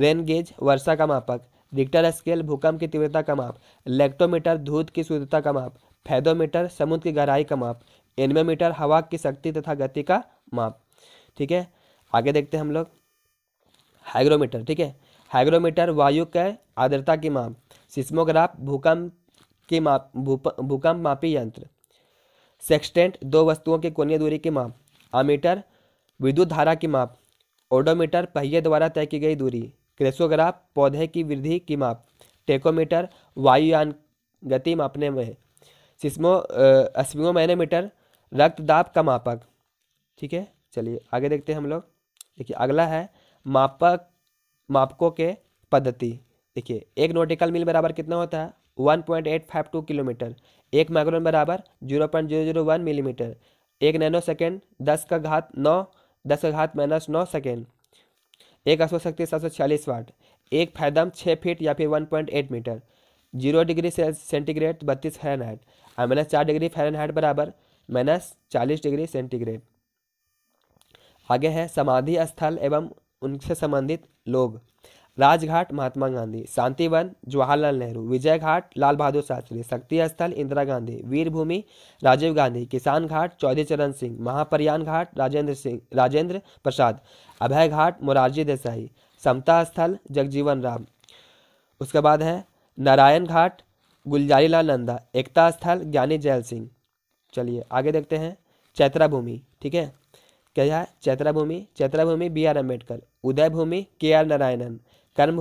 रेनगेज वर्षा का मापक रिक्टर स्केल भूकंप की तीव्रता का माप लेक्टोमीटर धूध की शुद्धता का माप फैदोमीटर समुद्र की गहराई का माप एनमोमीटर हवा की शक्ति तथा गति का माप ठीक है आगे देखते हैं हम लोग हाइग्रोमीटर ठीक है हाइग्रोमीटर वायु के आर्द्रता की माप सिस्मोग्राफ भूकंप की माप भूकंप मापी यंत्र सेक्सटेंट दो वस्तुओं की कोणीय दूरी की माप आमीटर विद्युत धारा की माप ओडोमीटर पहिए द्वारा तय की गई दूरी क्रेसोग्राफ पौधे की वृद्धि की माप टेकोमीटर वायुयान गति मापने में सिस्मो अस्मियोमैनोमीटर रक्तदाब का मापक ठीक है चलिए आगे देखते हैं हम लोग देखिए अगला है मापक मापकों के पद्धति देखिए एक नोटिकल मील बराबर कितना होता है one point eight five two kilometre एक माइक्रोन बराबर zero point zero zero one millimetre एक नैनो सेकेंड दस का घात नौ दस का घात माइनस नौ सेकेंड एक अश्व शक्ति सात सौ छियालीस वाट एक फैदम छः फीट या फिर one point eight metre zero degree centigrade बत्तीस हाइट और माइनस चार डिग्री हाइट बराबर माइनस चालीस डिग्री सेंटीग्रेड आगे है समाधि स्थल एवं उनसे संबंधित लोग राजघाट महात्मा गांधी शांतिवन जवाहरलाल नेहरू विजय घाट लाल बहादुर शास्त्री शक्ति स्थल इंदिरा गांधी वीरभूमि राजीव गांधी किसान घाट चौधरी चरण सिंह महाप्रयाण घाट राजेंद्र सिंह राजेंद्र प्रसाद अभय घाट मोरारजी देसाई समता स्थल जगजीवन राम उसके बाद है नारायण घाट गुलजारीलाल नंदा एकता स्थल ज्ञानी जैल सिंह चलिए आगे देखते हैं चैत्रा भूमि ठीक है क्या Chaitra Bhumi B R Ambedkar Uday Bhumi K R Narayanan कर्म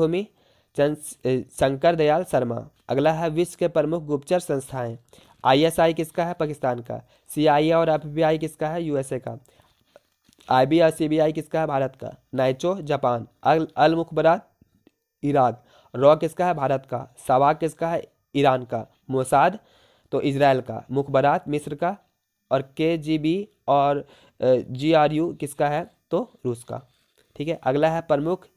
चंद शंकर दयाल शर्मा अगला है विश्व के प्रमुख गुप्तचर संस्थाएं आईएसआई किसका है पाकिस्तान का सीआईए और एफबीआई किसका है यूएसए का आईबी और सीबीआई किसका है भारत का Naicho Japan Al Al Mukhabara Iraq रॉ किसका है भारत का सवाक किसका है ईरान का मोसाद तो इसराइल का मुखबरात मिस्र का और के जी बी और जी आर यू किसका है तो रूस का ठीक है अगला है प्रमुख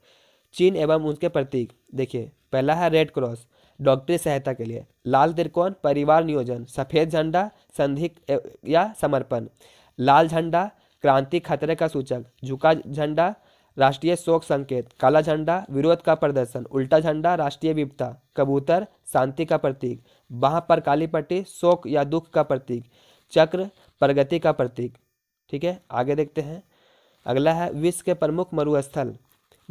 चीन एवं उनके प्रतीक देखिए पहला है रेड क्रॉस डॉक्टरी सहायता के लिए लाल त्रिकोण परिवार नियोजन सफ़ेद झंडा संधि या समर्पण लाल झंडा क्रांति खतरे का सूचक झुका झंडा राष्ट्रीय शोक संकेत काला झंडा विरोध का प्रदर्शन उल्टा झंडा राष्ट्रीय विपता कबूतर शांति का प्रतीक बाह पर काली पट्टी शोक या दुख का प्रतीक चक्र प्रगति का प्रतीक ठीक है आगे देखते हैं अगला है विश्व के प्रमुख मरुस्थल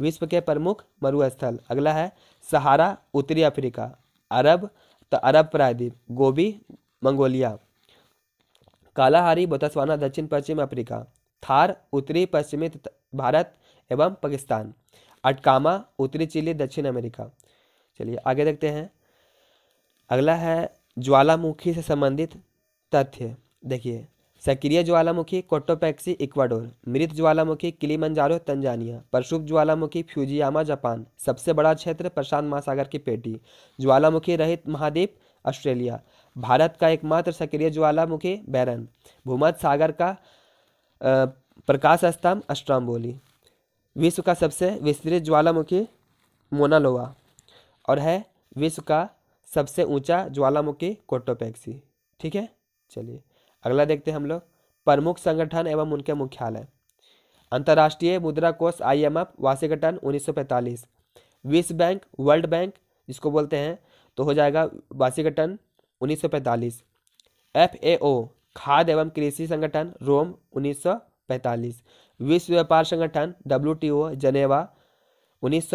विश्व के प्रमुख मरुस्थल अगला है सहारा उत्तरी अफ्रीका अरब त अरब प्रायद्वीप गोबी मंगोलिया कालाहारी बोतस्वाना दक्षिण पश्चिम अफ्रीका थार उत्तरी पश्चिमी भारत एवं पाकिस्तान अटकामा उत्तरी चिली दक्षिण अमेरिका चलिए आगे देखते हैं अगला है ज्वालामुखी से संबंधित तथ्य देखिए सक्रिय ज्वालामुखी कोट्टोपैक्सी इक्वाडोर मृत ज्वालामुखी किलीमंजारो तंजानिया परशुभ ज्वालामुखी फ्यूजियामा जापान सबसे बड़ा क्षेत्र प्रशांत महासागर की पेटी ज्वालामुखी रहित महाद्वीप ऑस्ट्रेलिया भारत का एकमात्र सक्रिय ज्वालामुखी बैरन भूमध सागर का प्रकाश स्तंभ अष्टाम्बोली विश्व का सबसे विस्तृत ज्वालामुखी मोनालोवा और है विश्व का सबसे ऊंचा ज्वालामुखी कोटोपैक्सी ठीक है चलिए अगला देखते हैं हम लोग प्रमुख संगठन एवं उनके मुख्यालय अंतर्राष्ट्रीय मुद्रा कोष आईएमएफ वाशिंगटन उन्नीस विश्व बैंक वर्ल्ड बैंक जिसको बोलते हैं तो हो जाएगा वाशिंगटन उन्नीस एफएओ खाद्य एवं कृषि संगठन रोम उन्नीस विश्व व्यापार संगठन डब्ल्यू जनेवा उन्नीस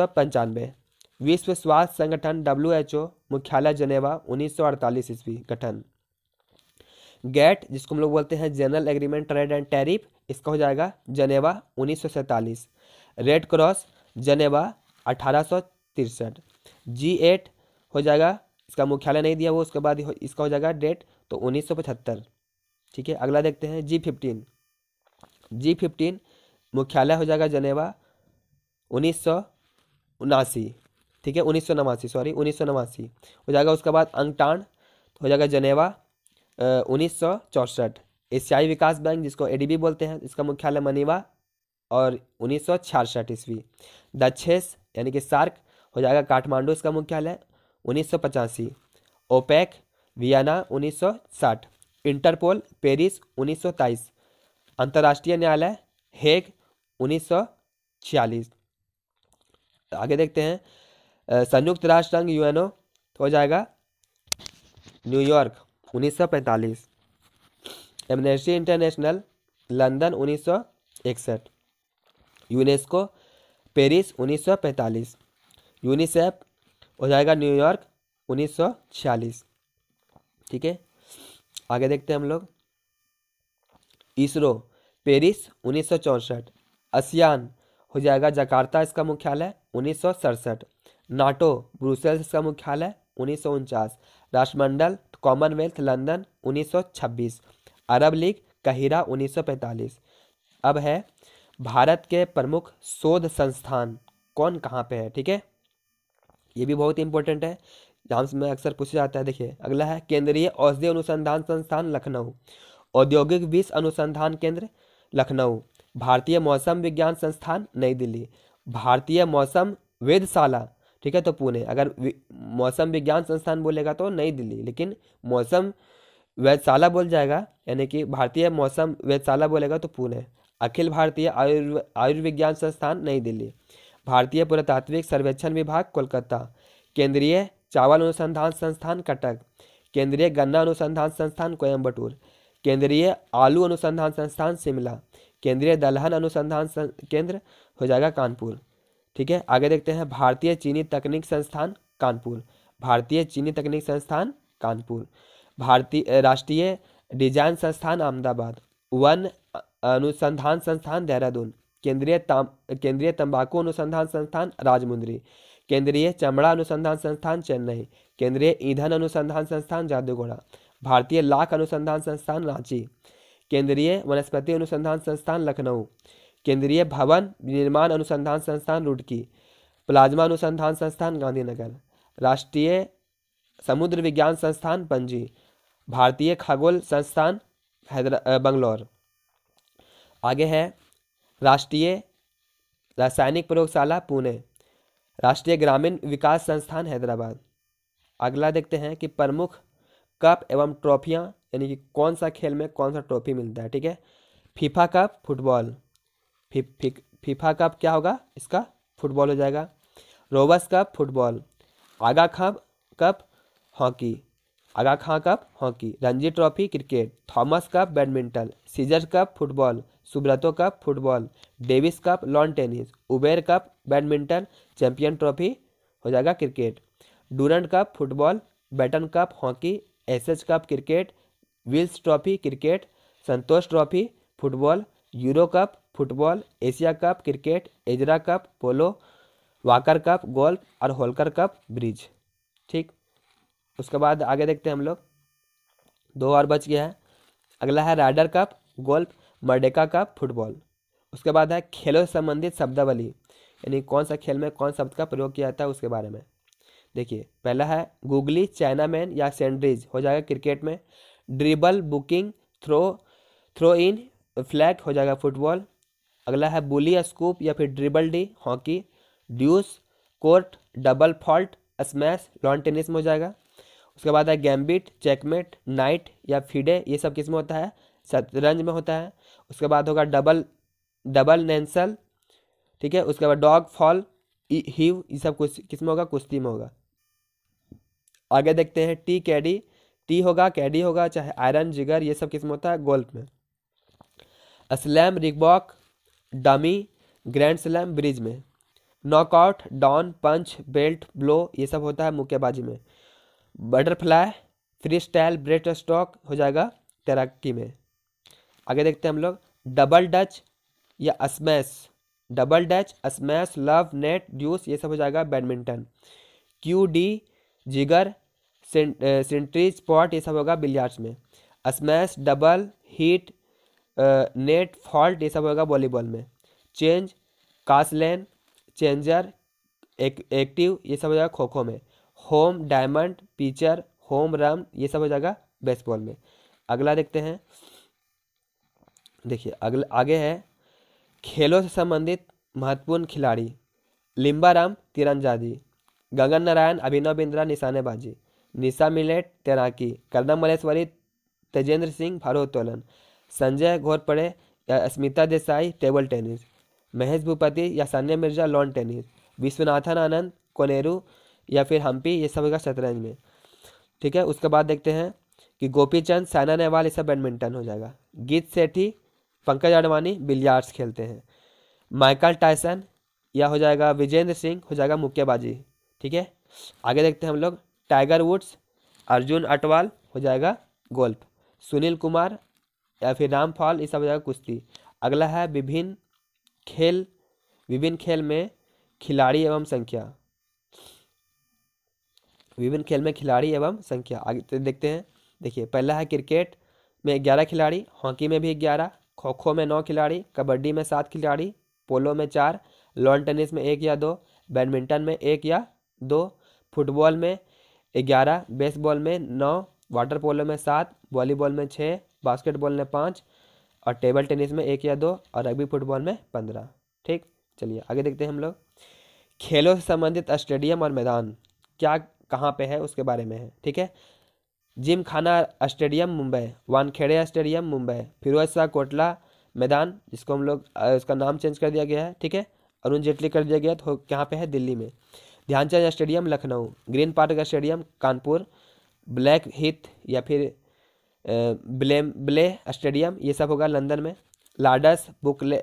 विश्व स्वास्थ्य संगठन डब्ल्यू मुख्यालय जनेवा अड़तालीस ईस्वी गठन गेट जिसको हम लोग बोलते हैं general agreement trade and tariff इसका हो जाएगा जनेवा उन्नीस रेड क्रॉस जनेवा अठारह जी एट हो जाएगा इसका मुख्यालय नहीं दिया वो उसके बाद इसका हो जाएगा डेट तो उन्नीस ठीक है अगला देखते हैं जी फिफ्टीन जी फिफ्टीन मुख्यालय हो जाएगा जनेवा उन्नीस ठीक है उन्नीस सौ नवासी सॉरी उन्नीस सौ नवासी हो जाएगा उसके बाद अंगटान तो हो जाएगा जनेवा उन्नीस सौ चौंसठ एशियाई विकास बैंक जिसको ए बोलते हैं इसका मुख्यालय मनीवा और उन्नीस सौ छियासठ ईस्वी दक्षेस यानी कि सार्क हो जाएगा काठमांडू इसका मुख्यालय उन्नीस सौ पचासी ओपेक वियना उन्नीस सौ साठ इंटरपोल पेरिस उन्नीस सौ तेईस अंतर्राष्ट्रीय न्यायालय हेग उन्नीस सौ छियालीस आगे देखते हैं संयुक्त राष्ट्र संघ यूएनओ हो जाएगा न्यूयॉर्क उन्नीस सौ पैंतालीस एमनेस्टी इंटरनेशनल लंदन उन्नीस सौ इकसठ यूनेस्को पेरिस उन्नीस सौ पैंतालीस यूनिसेफ हो जाएगा न्यूयॉर्क उन्नीस सौ छियालीस ठीक है आगे देखते हैं हम लोग इसरो पेरिस उन्नीस सौ चौंसठ आसियान हो जाएगा जकार्ता इसका मुख्यालय उन्नीस सौ सड़सठ नाटो ब्रूसेल्स इसका मुख्यालय उन्नीस सौ उनचास राष्ट्रमंडल कॉमनवेल्थ लंदन 1926 अरब लीग कहिरा 1945 अब है भारत के प्रमुख शोध संस्थान कौन कहाँ पे है ठीक है ये भी बहुत इंपॉर्टेंट है जहाँ में अक्सर पूछा जाता है देखिए अगला है केंद्रीय औषधि अनुसंधान संस्थान लखनऊ औद्योगिक विष अनुसंधान केंद्र लखनऊ भारतीय मौसम विज्ञान संस्थान नई दिल्ली भारतीय मौसम वेधशाला ठीक है तो पुणे अगर मौसम विज्ञान संस्थान बोलेगा तो नई दिल्ली लेकिन मौसम वैधशाला बोल जाएगा यानी कि भारतीय मौसम वैधशाला बोलेगा तो पुणे अखिल भारतीय आयुर्व आयुर्विज्ञान संस्थान नई दिल्ली भारतीय पुरातात्विक सर्वेक्षण विभाग कोलकाता केंद्रीय चावल अनुसंधान संस्थान कटक केंद्रीय गन्ना अनुसंधान संस्थान कोयम्बटूर केंद्रीय आलू अनुसंधान संस्थान शिमला केंद्रीय दलहन अनुसंधान केंद्र हो जाएगा कानपुर ठीक है आगे देखते हैं भारतीय चीनी तकनीक संस्थान कानपुर भारतीय चीनी तकनीक संस्थान कानपुर भारतीय राष्ट्रीय डिजाइन संस्थान अहमदाबाद वन अनुसंधान संस्थान देहरादून केंद्रीय केंद्रीय तंबाकू अनुसंधान संस्थान राजमुंद्री केंद्रीय चमड़ा अनुसंधान संस्थान चेन्नई केंद्रीय ईंधन अनुसंधान संस्थान जादूगोड़ा भारतीय लाख अनुसंधान संस्थान रांची केंद्रीय वनस्पति अनुसंधान संस्थान लखनऊ केंद्रीय भवन निर्माण अनुसंधान संस्थान रुड़की प्लाज्मा अनुसंधान संस्थान गांधीनगर राष्ट्रीय समुद्र विज्ञान संस्थान पंजी भारतीय खगोल संस्थान हैदरा बंगलौर आगे है राष्ट्रीय रासायनिक प्रयोगशाला पुणे राष्ट्रीय ग्रामीण विकास संस्थान हैदराबाद अगला देखते हैं कि प्रमुख कप एवं ट्रॉफियाँ यानी कि कौन सा खेल में कौन सा ट्रॉफी मिलता है ठीक है फीफा कप फुटबॉल फिफ फी, फीफा कप क्या होगा इसका फुटबॉल हो जाएगा Rovers cup football Aga Khan cup hockey Aga Khan cup hockey Ranji trophy cricket Thomas cup badminton Caesar cup football Subroto cup football Davis cup lawn tennis Uber cup badminton champion trophy हो जाएगा cricket Durand cup football Beighton cup hockey S cup cricket Wills trophy cricket Santosh trophy football Euro cup football Asia cup cricket Ezra cup polo Walker cup golf और Holkar cup bridge ठीक उसके बाद आगे देखते हैं हम लोग दो और बच गया है अगला है Ryder cup golf Merdeka cup football उसके बाद है खेलों से संबंधित शब्दावली यानी कौन सा खेल में कौन शब्द का प्रयोग किया जाता है उसके बारे में देखिए पहला है गूगली चाइना मैन या सेंड्रीज हो जाएगा क्रिकेट में dribble booking throw throw in flat हो जाएगा फुटबॉल अगला है बुली स्कूप या फिर dribble D hockey deuce court double fault smash lawn tennis में हो जाएगा उसके बाद है गैम्बिट चेकमेट नाइट या फीडे ये सब किस में होता है शतरंज में होता है उसके बाद होगा डबल डबल नेंसल ठीक है उसके बाद डॉग फॉल हीव ये सब कुछ किस में होगा कुश्ती में होगा आगे देखते हैं टी कैडी टी होगा कैडी होगा चाहे आयरन जिगर ये सब किस में होता है गोल्फ में slam revoke dummy grand slam bridge में knockout down punch belt blow ये सब होता है मुक्केबाजी में butterfly freestyle breaststroke हो जाएगा तैराकी में आगे देखते हैं हम लोग डबल डच या smash double dutch smash love net deuce ये सब हो जाएगा badminton cue D jigger centre spot ये सब होगा बिलियार्ड्स में smash double hit net fault ये सब होगा वॉलीबॉल में चेंज कासलैन चेंजर एक, एक्टिव ये सब हो जाएगा खो खो में home diamond pitcher home run ये सब हो जाएगा बेसबॉल में अगला देखते हैं देखिए अगला आगे है खेलों से संबंधित महत्वपूर्ण खिलाड़ी लिम्बाराम तिरंजाजी गगन नारायण अभिनव बिंद्रा निशानेबाजी निशा मिलेट तैराकी कर्दम मलेश्वरी तेजेंद्र सिंह भारोत्तोलन संजय घोरपड़े या स्मिता देसाई टेबल टेनिस महेश भूपति या सानिया मिर्जा लॉन टेनिस विश्वनाथन आनंद कोनेरू या फिर हम्पी ये सब होगा शतरंज में ठीक है उसके बाद देखते हैं कि गोपी चंद साइना नेहवाल ये सब बैडमिंटन हो जाएगा गीत सेठी पंकज आडवाणी बिलियार्ड्स खेलते हैं माइकल टाइसन या हो जाएगा विजेंद्र सिंह हो जाएगा मुक्केबाजी ठीक है आगे देखते हैं हम लोग टाइगर वुड्स अर्जुन अटवाल हो जाएगा गोल्फ सुनील कुमार या फिर रामफॉल ये सब जगह कुश्ती अगला है विभिन्न खेल विभिन्न खेल में खिलाड़ी एवं संख्या विभिन्न खेल में खिलाड़ी एवं संख्या आगे तो देखते हैं देखिए पहला है क्रिकेट में ग्यारह खिलाड़ी हॉकी में भी ग्यारह खो खो में नौ खिलाड़ी कबड्डी में सात खिलाड़ी पोलो में चार लॉन टेनिस में एक या दो बैडमिंटन में एक या दो फुटबॉल में ग्यारह बेसबॉल में नौ वाटर पोलो में सात वॉलीबॉल में छः बास्केटबॉल में पाँच और टेबल टेनिस में एक या दो और रग्बी फुटबॉल में पंद्रह ठीक चलिए आगे देखते हैं हम लोग खेलों से संबंधित स्टेडियम और मैदान क्या कहाँ पे है उसके बारे में है ठीक है Gymkhana stadium Mumbai Wankhede stadium Mumbai Firoz Shah Kotla मैदान जिसको हम लोग उसका नाम चेंज कर दिया गया है ठीक है अरुण जेटली कर दिया गया तो कहाँ पे है दिल्ली में Dhyanchand stadium Lucknow Green Park stadium Kanpur Blackheath या फिर ब्लेम ब्ले स्टेडियम ये सब होगा लंदन में लाडस बुकले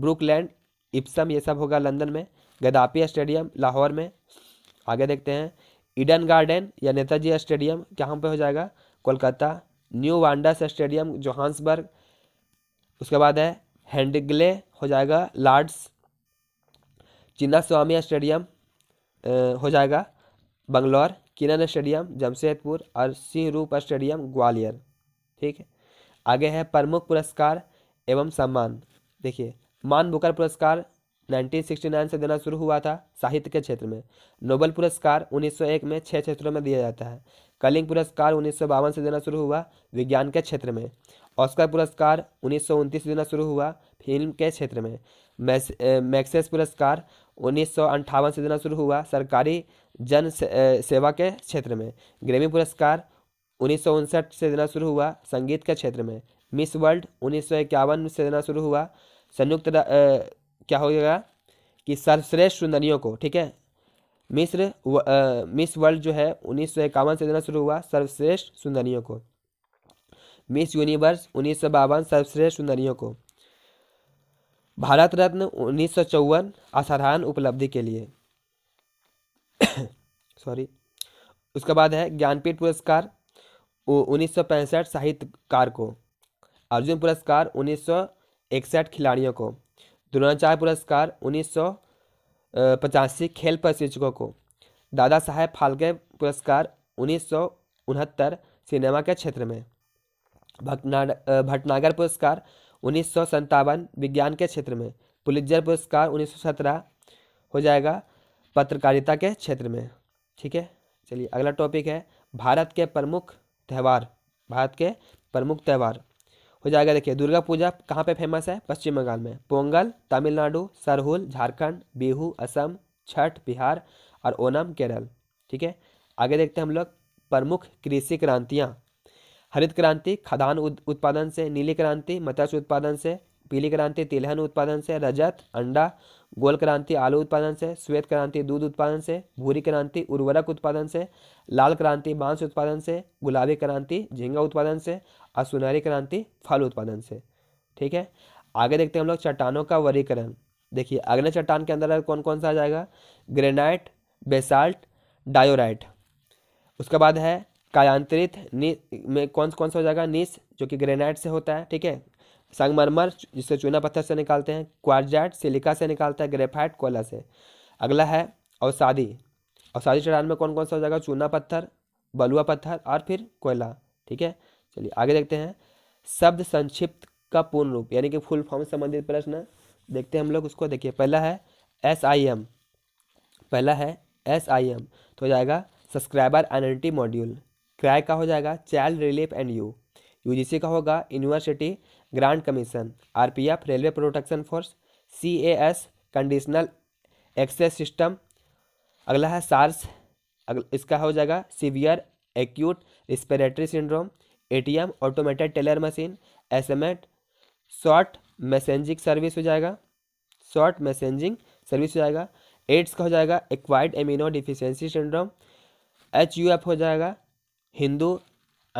ब्रुकलैंड इप्सम ये सब होगा लंदन में गदापी स्टेडियम लाहौर में आगे देखते हैं ईडन गार्डन या नेताजी स्टेडियम कहाँ पे हो जाएगा Kolkata New Wanderers stadium Johannesburg उसके बाद है हैंडग्ले हो जाएगा लार्ड्स चिन्ना स्वामी स्टेडियम हो जाएगा बंगलौर किरण स्टेडियम जमशेदपुर और सिंह रूप स्टेडियम ग्वालियर ठीक है आगे है प्रमुख पुरस्कार एवं सम्मान देखिए मान बुकर पुरस्कार 1969 से देना शुरू हुआ था साहित्य के क्षेत्र में नोबल पुरस्कार 1901 में छः क्षेत्रों में दिया जाता है कलिंग पुरस्कार उन्नीस से देना शुरू हुआ विज्ञान के क्षेत्र में ऑस्कर पुरस्कार उन्नीस से देना शुरू हुआ फिल्म के क्षेत्र में मैक्सेस पुरस्कार उन्नीस से देना शुरू हुआ सरकारी जन सेवा के क्षेत्र में ग्रेमी पुरस्कार उन्नीस से देना शुरू हुआ संगीत के क्षेत्र में मिस वर्ल्ड उन्नीस से देना शुरू हुआ संयुक्त क्या हो गया कि सर्वश्रेष्ठ सुंदरियों को ठीक है मिस्र मिस वर्ल्ड जो है उन्नीस से देना शुरू हुआ सर्वश्रेष्ठ सुंदरियों को मिस यूनिवर्स उन्नीस सर्वश्रेष्ठ सुंदरियों को भारत रत्न उन्नीस सौ चौवन असाधारण उपलब्धि के लिए सॉरी उसके बाद है ज्ञानपीठ पुरस्कार उन्नीस सौ पैंसठ साहित्यकार को अर्जुन पुरस्कार उन्नीस सौ इकसठ खिलाड़ियों को द्रोणाचार्य पुरस्कार उन्नीस सौ पचासी खेल प्रशिक्षकों को दादा साहेब फाल्के पुरस्कार उन्नीस सौ उनहत्तर सिनेमा के क्षेत्र में भटनागर भटनागर पुरस्कार उन्नीस विज्ञान के क्षेत्र में पुलिजर पुरस्कार उन्नीस हो जाएगा पत्रकारिता के क्षेत्र में ठीक है चलिए अगला टॉपिक है भारत के प्रमुख त्यौहार भारत के प्रमुख त्यौहार हो जाएगा देखिए दुर्गा पूजा कहाँ पे फेमस है पश्चिम बंगाल में पोंगल तमिलनाडु सरहुल झारखंड बिहू असम छठ बिहार और ओनम केरल ठीक है आगे देखते हैं हम लोग प्रमुख कृषि क्रांतियाँ हरित क्रांति खदान उत्पादन से नीली क्रांति मत्स्य उत्पादन से पीली क्रांति तिलहन उत्पादन से रजत अंडा गोल क्रांति आलू उत्पादन से श्वेत क्रांति दूध उत्पादन से भूरी क्रांति उर्वरक उत्पादन से लाल क्रांति मांस उत्पादन से गुलाबी क्रांति झींगा उत्पादन से और सुनहरी क्रांति फल उत्पादन से ठीक है आगे देखते हैं हम लोग चट्टानों का वर्गीकरण देखिए अगले चट्टान के अंदर कौन कौन सा आ जाएगा ग्रेनाइट बेसाल्ट डायोराइट उसके बाद है कायांतरित नि में कौन कौन सा हो जाएगा निस जो कि ग्रेनाइट से होता है ठीक है संगमरमर जिसे चूना पत्थर से निकालते हैं क्वारजाइट सिलिका से निकालता है ग्रेफाइट कोला से अगला है औसादी औसादी चढ़ान में कौन कौन सा हो जाएगा चूना पत्थर बलुआ पत्थर और फिर कोयला ठीक है चलिए आगे देखते हैं शब्द संक्षिप्त का पूर्ण रूप यानी कि फुल फॉर्म संबंधित प्रश्न देखते हैं हम लोग उसको देखिए पहला है एस आई एम पहला है एस आई एम तो हो जाएगा सब्सक्राइबर आइडेंटिटी मॉड्यूल क्राय का हो जाएगा child relief and you UGC का होगा university grant commission RPF railway protection force CAS conditional access system अगला है सार्स इसका हो जाएगा severe acute respiratory syndrome ATM automated teller machine SMS short messaging service हो जाएगा शॉर्ट मैसेजिंग सर्विस हो जाएगा एड्स का हो जाएगा acquired immuno deficiency syndrome H हो जाएगा Hindu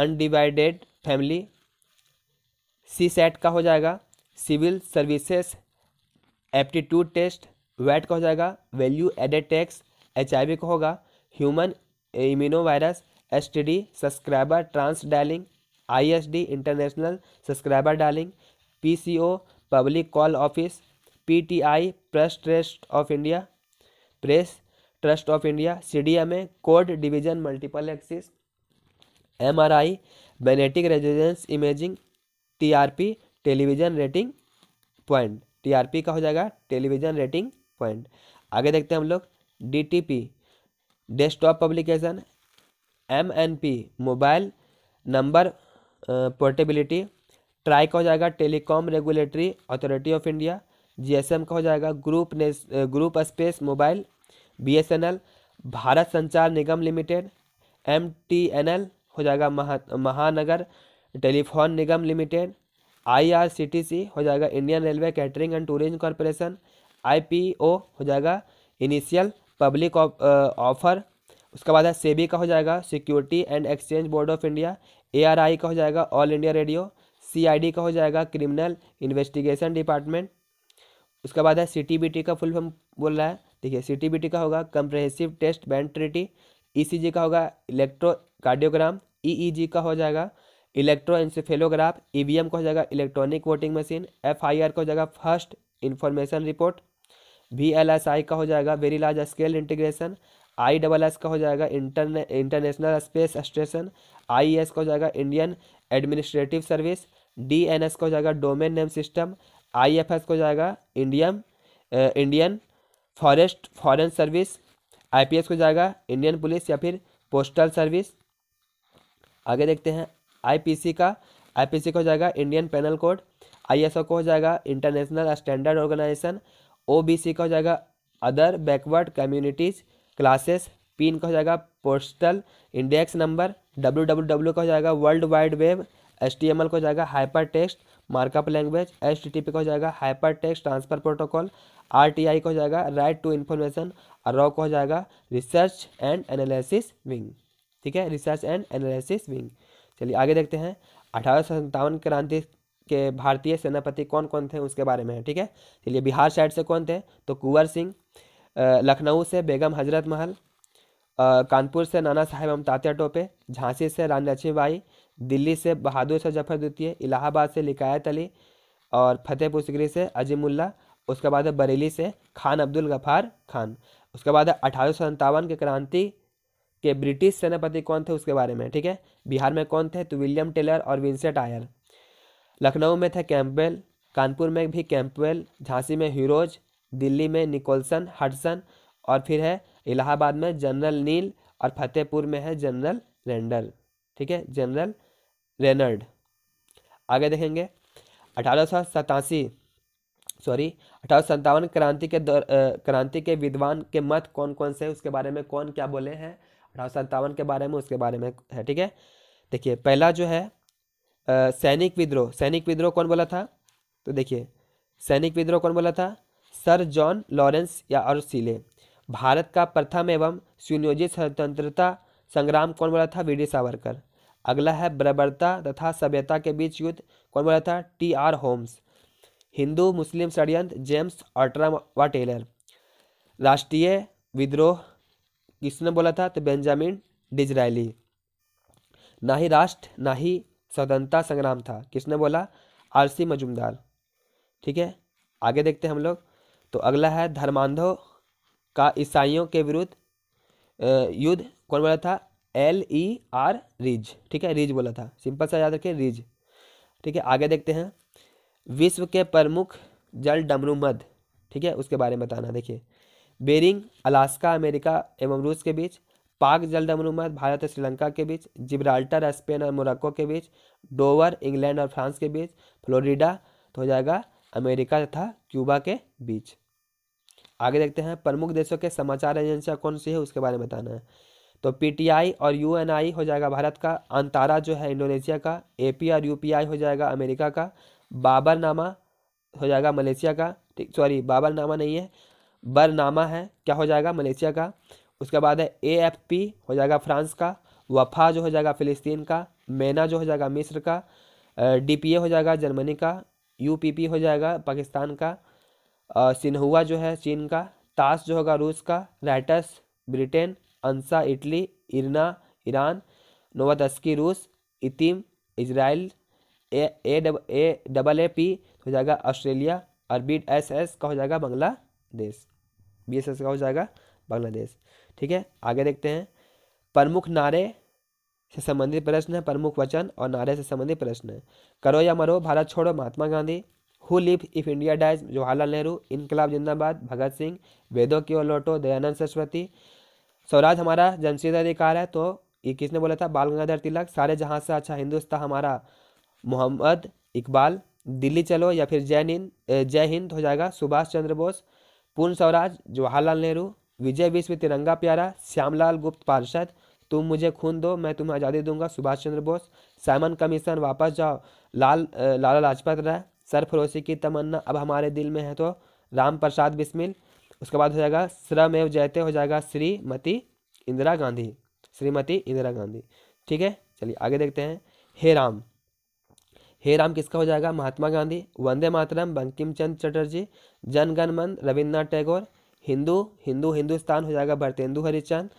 undivided family C SAT का हो जाएगा civil services aptitude test VAT का हो जाएगा value added tax H I V का होगा human immuno virus S T D subscriber trans dialing I S D international subscriber dialing P C O public call office P T I press trust of India press trust of India C D M A code division multiple axis M R I magnetic residence imaging T R P television rating point T R P का हो जाएगा television rating point आगे देखते हैं हम लोग D T P desktop publication M N P mobile number portability TRAI का हो जाएगा telecom regulatory authority of India G S M का हो जाएगा ग्रुप ने group spes mobile B S N L Bharat Sanchar Nigam limited M T N L हो जाएगा महा महानगर टेलीफोन निगम लिमिटेड आईआरसीटीसी हो जाएगा Indian railway catering and tourism corporation IPO हो जाएगा इनिशियल पब्लिक ऑफर उसके बाद है सेबी का हो जाएगा security and exchange board of India A का हो जाएगा ऑल इंडिया रेडियो सी का हो जाएगा क्रिमिनल इन्वेस्टिगेशन डिपार्टमेंट उसके बाद है सी का फुल फॉर्म बोल रहा है देखिए सी का होगा comprehensive test ban treaty E का होगा electrocardiogram EEG e e का हो जाएगा इलेक्ट्रो इंसेफेलोग्राफ ईवीएम का हो जाएगा इलेक्ट्रॉनिक वोटिंग मशीन एफआईआर का हो जाएगा first information report V L S I का हो जाएगा very large scale integration I double S का हो जाएगा inter international space station I S का हो जाएगा Indian administrative service D N S का हो जाएगा domain name system I F S का हो जाएगा Indian Indian forest foreign service I P S को जाएगा इंडियन पुलिस या फिर पोस्टल सर्विस आगे देखते हैं आईपीसी का आईपीसी का हो जाएगा इंडियन पैनल कोड आईएसओ का हो जाएगा इंटरनेशनल स्टैंडर्ड ऑर्गेनाइजेशन ओबीसी का हो जाएगा other backward communities classes PIN का हो जाएगा postal index number W W W का हो जाएगा world wide web H T M L को हो जाएगा hypertext markup language H T T P को हो जाएगा hypertext transfer protocol R T I को हो जाएगा राइट टू इन्फॉर्मेशन और रॉ को हो जाएगा रिसर्च एंड एनालिसिस विंग ठीक है रिसर्च एंड एनालिसिस विंग चलिए आगे देखते हैं अठारह क्रांति के भारतीय सेनापति कौन कौन थे उसके बारे में ठीक है चलिए बिहार साइड से कौन थे तो कुंवर सिंह लखनऊ से बेगम हजरत महल कानपुर से नाना साहेब तात्या टोपे झांसी से रानी लक्ष्मीबाई दिल्ली से बहादुर से जफर द्वितीय इलाहाबाद से लिकायत अली और फतेहपुर सिकरी से अजीमुल्ला उसके बाद है बरेली से खान अब्दुल गफ़ार खान उसके बाद है अठारह के क्रांति के ब्रिटिश सेनापति कौन थे उसके बारे में ठीक है बिहार में कौन थे तो विलियम टेलर और विंसेंट आयर लखनऊ में थे कैंपवेल कानपुर में भी कैंपवेल झांसी में हीरोज दिल्ली में निकोलसन हडसन और फिर है इलाहाबाद में जनरल नील और फतेहपुर में है जनरल रेंडल ठीक है जनरल रेनर्ड आगे देखेंगे अठारह सॉरी अठारह क्रांति के दौर क्रांति के विद्वान के मत कौन कौन से उसके बारे में कौन क्या बोले हैं अठारह सत्तावन के बारे में उसके बारे में है ठीक है देखिए पहला जो है आ, सैनिक विद्रोह सैनिक विद्रोह कौन बोला था तो देखिए सैनिक विद्रोह कौन बोला था सर जॉन लॉरेंस या और सीले भारत का प्रथम एवं सुनियोजित स्वतंत्रता संग्राम कौन बोला था डी सावरकर अगला है बर्बरता तथा सभ्यता के बीच युद्ध कौन बोला था टी आर होम्स हिंदू मुस्लिम षडयंत्र जेम्स अल्ट्रा व टेलर राष्ट्रीय विद्रोह किसने बोला था तो बेंजामिन डिजराइली ना ही राष्ट्र ना ही स्वतंत्रता संग्राम था किसने बोला आरसी मजुमदार ठीक है आगे देखते हैं हम लोग तो अगला है धर्मांधों का ईसाइयों के विरुद्ध युद्ध कौन बोला था एल ई आर रिज ठीक है रिज बोला था सिंपल सा याद रखें रिज ठीक है आगे देखते हैं विश्व के प्रमुख जल डमरू ठीक है उसके बारे में बताना देखिए बेरिंग अलास्का अमेरिका एवं रूस के बीच पाक जल अनुमत भारत और श्रीलंका के बीच जिब्राल्टर स्पेन और मोरक्को के बीच डोवर इंग्लैंड और फ्रांस के बीच फ्लोरिडा तो हो जाएगा अमेरिका तथा क्यूबा के बीच आगे देखते हैं प्रमुख देशों के समाचार एजेंसियाँ कौन सी है उसके बारे में बताना है तो पीटीआई और यूएनआई हो जाएगा भारत का अंतारा जो है इंडोनेशिया का ए और यूपीआई हो जाएगा अमेरिका का बाबरनामा हो जाएगा मलेशिया का सॉरी बाबरनामा नहीं है बरनामा है क्या हो जाएगा मलेशिया का उसके बाद है ए एफ पी हो जाएगा फ्रांस का वफा जो हो जाएगा फिलिस्तीन का मैना जो हो जाएगा मिस्र का डी पी ए हो जाएगा जर्मनी का यू पी पी हो जाएगा पाकिस्तान का सिन्हुआ जो है चीन का ताश जो होगा रूस का Reuters Britain ANSA Italy IRNA Iran Novosti रूस ITIM Israel A A double A P हो जाएगा ऑस्ट्रेलिया और बी एस एस का हो जाएगा बांग्लादेश बी एस एस का हो जाएगा बांग्लादेश ठीक है आगे देखते हैं प्रमुख नारे से संबंधित प्रश्न है प्रमुख वचन और नारे से संबंधित प्रश्न है करो या मरो भारत छोड़ो Mahatma Gandhi who live if India dies Jawaharlal Nehru इनकलाब जिंदाबाद भगत सिंह वेदों की ओर लौटो दयानंद सरस्वती स्वराज हमारा जनसिद्ध अधिकार है तो ये किसने बोला था बाल गंगाधर तिलक सारे जहाँ से अच्छा हिंदुस्तान हमारा मोहम्मद इकबाल दिल्ली चलो या फिर जय हिंद जय हिंद हो जाएगा सुभाष चंद्र बोस पूर्ण स्वराज जवाहरलाल नेहरू विजय विश्व तिरंगा प्यारा श्यामलाल गुप्त पार्षद तुम मुझे खून दो मैं तुम्हें आज़ादी दूंगा सुभाष चंद्र बोस साइमन कमीशन वापस जाओ लाल लाला लाजपत राय सर फरोसी की तमन्ना अब हमारे दिल में है तो राम प्रसाद बिस्मिल उसके बाद हो जाएगा श्रमेव जयते हो जाएगा श्रीमती इंदिरा गांधी श्रीमती इंदिरा गांधी ठीक है चलिए आगे देखते हैं हे राम हे राम किसका हो जाएगा महात्मा गांधी वंदे मातरम बंकिम चंद चटर्जी जन गण मन रविन्द्रनाथ टैगोर हिंदू हिंदू हिंदुस्तान हो जाएगा भरतेंदु हरिचंद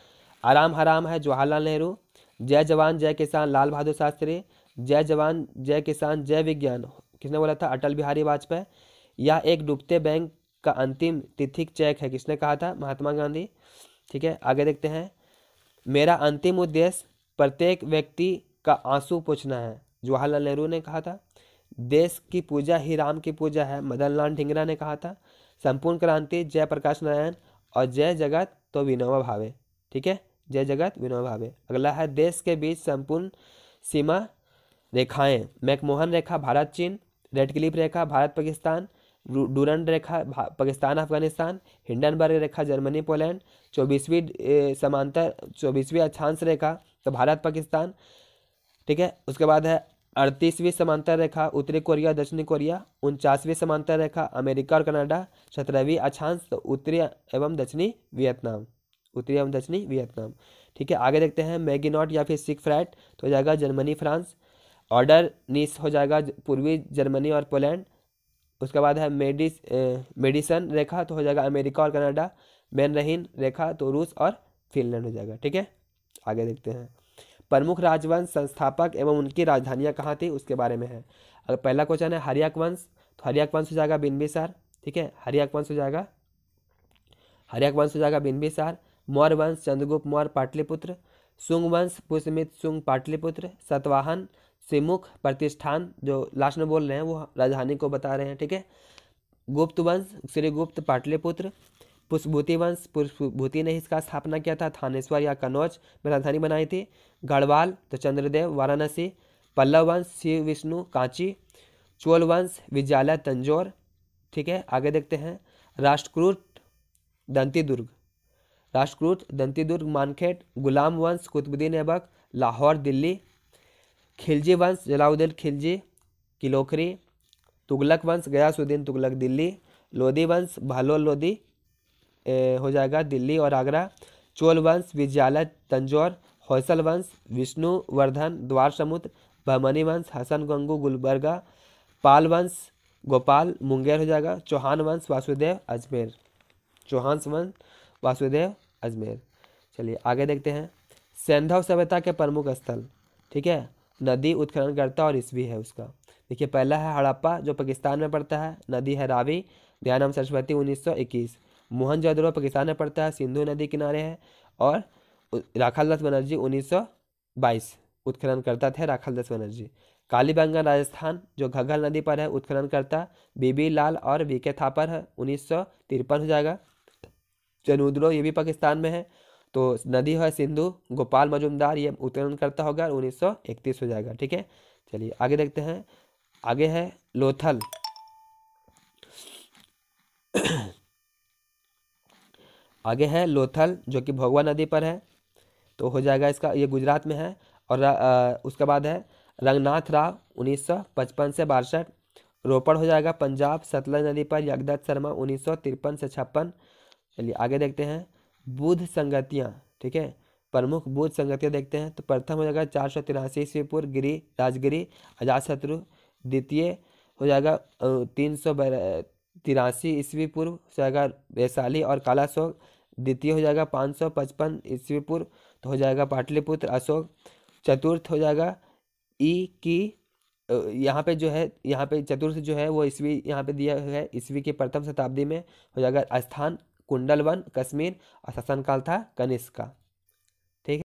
आराम हराम है जवाहरलाल नेहरू जय जवान जय किसान लाल बहादुर शास्त्री जय जवान जय किसान जय विज्ञान किसने बोला था अटल बिहारी वाजपेयी यह एक डूबते बैंक का अंतिम तिथिक चेक है किसने कहा था महात्मा गांधी ठीक है आगे देखते हैं मेरा अंतिम उद्देश्य प्रत्येक व्यक्ति का आंसू पूछना है जवाहरलाल नेहरू ने कहा था देश की पूजा ही राम की पूजा है मदन लाल ढिंगरा ने कहा था संपूर्ण क्रांति जय प्रकाश नारायण और जय जगत तो विनोबा भावे ठीक है जय जगत विनोबा भावे अगला है देश के बीच संपूर्ण सीमा रेखाएं मैकमोहन रेखा भारत चीन रेड क्लिप रेखा भारत पाकिस्तान डूरन रेखा पाकिस्तान अफगानिस्तान हिंडनबर्ग रेखा जर्मनी पोलैंड चौबीसवीं समांतर चौबीसवीं अक्षांश रेखा तो भारत पाकिस्तान ठीक है उसके बाद है अड़तीसवीं समांतर रेखा उत्तरी कोरिया दक्षिणी कोरिया उनचासवीं समांतर रेखा अमेरिका और कनाडा सत्रहवीं अक्षांश तो उत्तरी एवं दक्षिणी वियतनाम उत्तरी एवं दक्षिणी वियतनाम ठीक है आगे देखते हैं मैगिनॉट या फिर सिख फ्रैट तो हो जाएगा जर्मनी फ्रांस ऑर्डर निस हो जाएगा पूर्वी जर्मनी और पोलैंड उसके बाद है मेडिस मेडिसन रेखा तो हो जाएगा अमेरिका और कनाडा मैनरहीन रेखा तो रूस और फिनलैंड हो जाएगा ठीक है आगे देखते हैं प्रमुख राजवंश संस्थापक एवं उनकी राजधानियाँ कहाँ थी उसके बारे में है अगर पहला क्वेश्चन है हरियाक वंश तो हरियाक वंश हो जाएगा सार ठीक है हरियाक वंश हो जाएगा हरियाक वंश हो जाएगा सार मौर्य वंश चंद्रगुप्त मौर्य पाटलिपुत्र सुंग वंश पुष्मित सुंग पाटलिपुत्र सतवाहन सिमुख प्रतिष्ठान जो लास्ट में बोल रहे हैं वो राजधानी को बता रहे हैं ठीक है गुप्त वंश श्रीगुप्त पाटलिपुत्र पुष्पभूति वंश पुष्पभूति ने इसका स्थापना किया था थानेश्वर या कन्नौज में राजधानी बनाई थी गढ़वाल तो चंद्रदेव वाराणसी पल्लव वंश शिव विष्णु कांची चोल वंश विद्यालय तंजौर ठीक है आगे देखते हैं राष्ट्रकूट दंतीदुर्ग राष्ट्रकूट दंतीदुर्ग मानखेट गुलाम वंश कुतुबुद्दीन ऐबक लाहौर दिल्ली खिलजी वंश जलाउद्दीन खिलजी किलोखरी तुगलक वंश गयासुद्दीन तुगलक दिल्ली लोधी वंश भालोल लोधी हो जाएगा दिल्ली और आगरा चोल वंश विजयालय तंजौर होसल वंश विष्णुवर्धन द्वार समुद्र भमनी वंश हसन गंगू गुलबर्गा पाल वंश गोपाल मुंगेर हो जाएगा चौहान वंश वासुदेव अजमेर चौहान वंश वासुदेव अजमेर चलिए आगे देखते हैं सैंधव सभ्यता के प्रमुख स्थल ठीक है नदी उत्खनन करता और भी है उसका देखिए पहला है हड़प्पा जो पाकिस्तान में पड़ता है नदी है रावी दयानम सरस्वती 1921 मोहनजोदड़ो पाकिस्तान में पड़ता है सिंधु नदी किनारे है और राखल दास बनर्जी 1922 उत्खनन करता थे राखल दास बनर्जी कालीबंगा राजस्थान जो घग्घल नदी पर है उत्खनन करता बीबी लाल और के थापर है उन्नीस हो जाएगा चनूद्रो ये भी पाकिस्तान में है तो नदी है सिंधु गोपाल मजुमदार ये उत्खनन करता होगा और उन्नीस हो जाएगा ठीक है चलिए आगे देखते हैं आगे है लोथल आगे है लोथल जो कि भगवा नदी पर है तो हो जाएगा इसका ये गुजरात में है और आ, उसके बाद है रंगनाथ राव उन्नीस से बासठ रोपड़ हो जाएगा पंजाब सतलज नदी पर यगदत्त शर्मा उन्नीस से छप्पन चलिए आगे देखते हैं बुद्ध संगतियाँ ठीक है प्रमुख बुद्ध संगतियाँ देखते हैं तो प्रथम हो जाएगा चार सौ तिरासी ईस्वी पूर्व गिरी राजगिरी अजात शत्रु द्वितीय हो जाएगा तीन सौ तिरासी ईस्वी पूर्व हो जाएगा वैशाली और काला द्वितीय हो जाएगा पाँच सौ पचपन ईस्वी पूर्व तो हो जाएगा पाटलिपुत्र अशोक चतुर्थ हो जाएगा ई की यहाँ पे जो है यहाँ पे चतुर्थ जो है वो ईस्वी यहाँ पे दिया है ईस्वी की प्रथम शताब्दी में हो जाएगा स्थान कुंडलवन कश्मीर और शासनकाल था कनिष्क का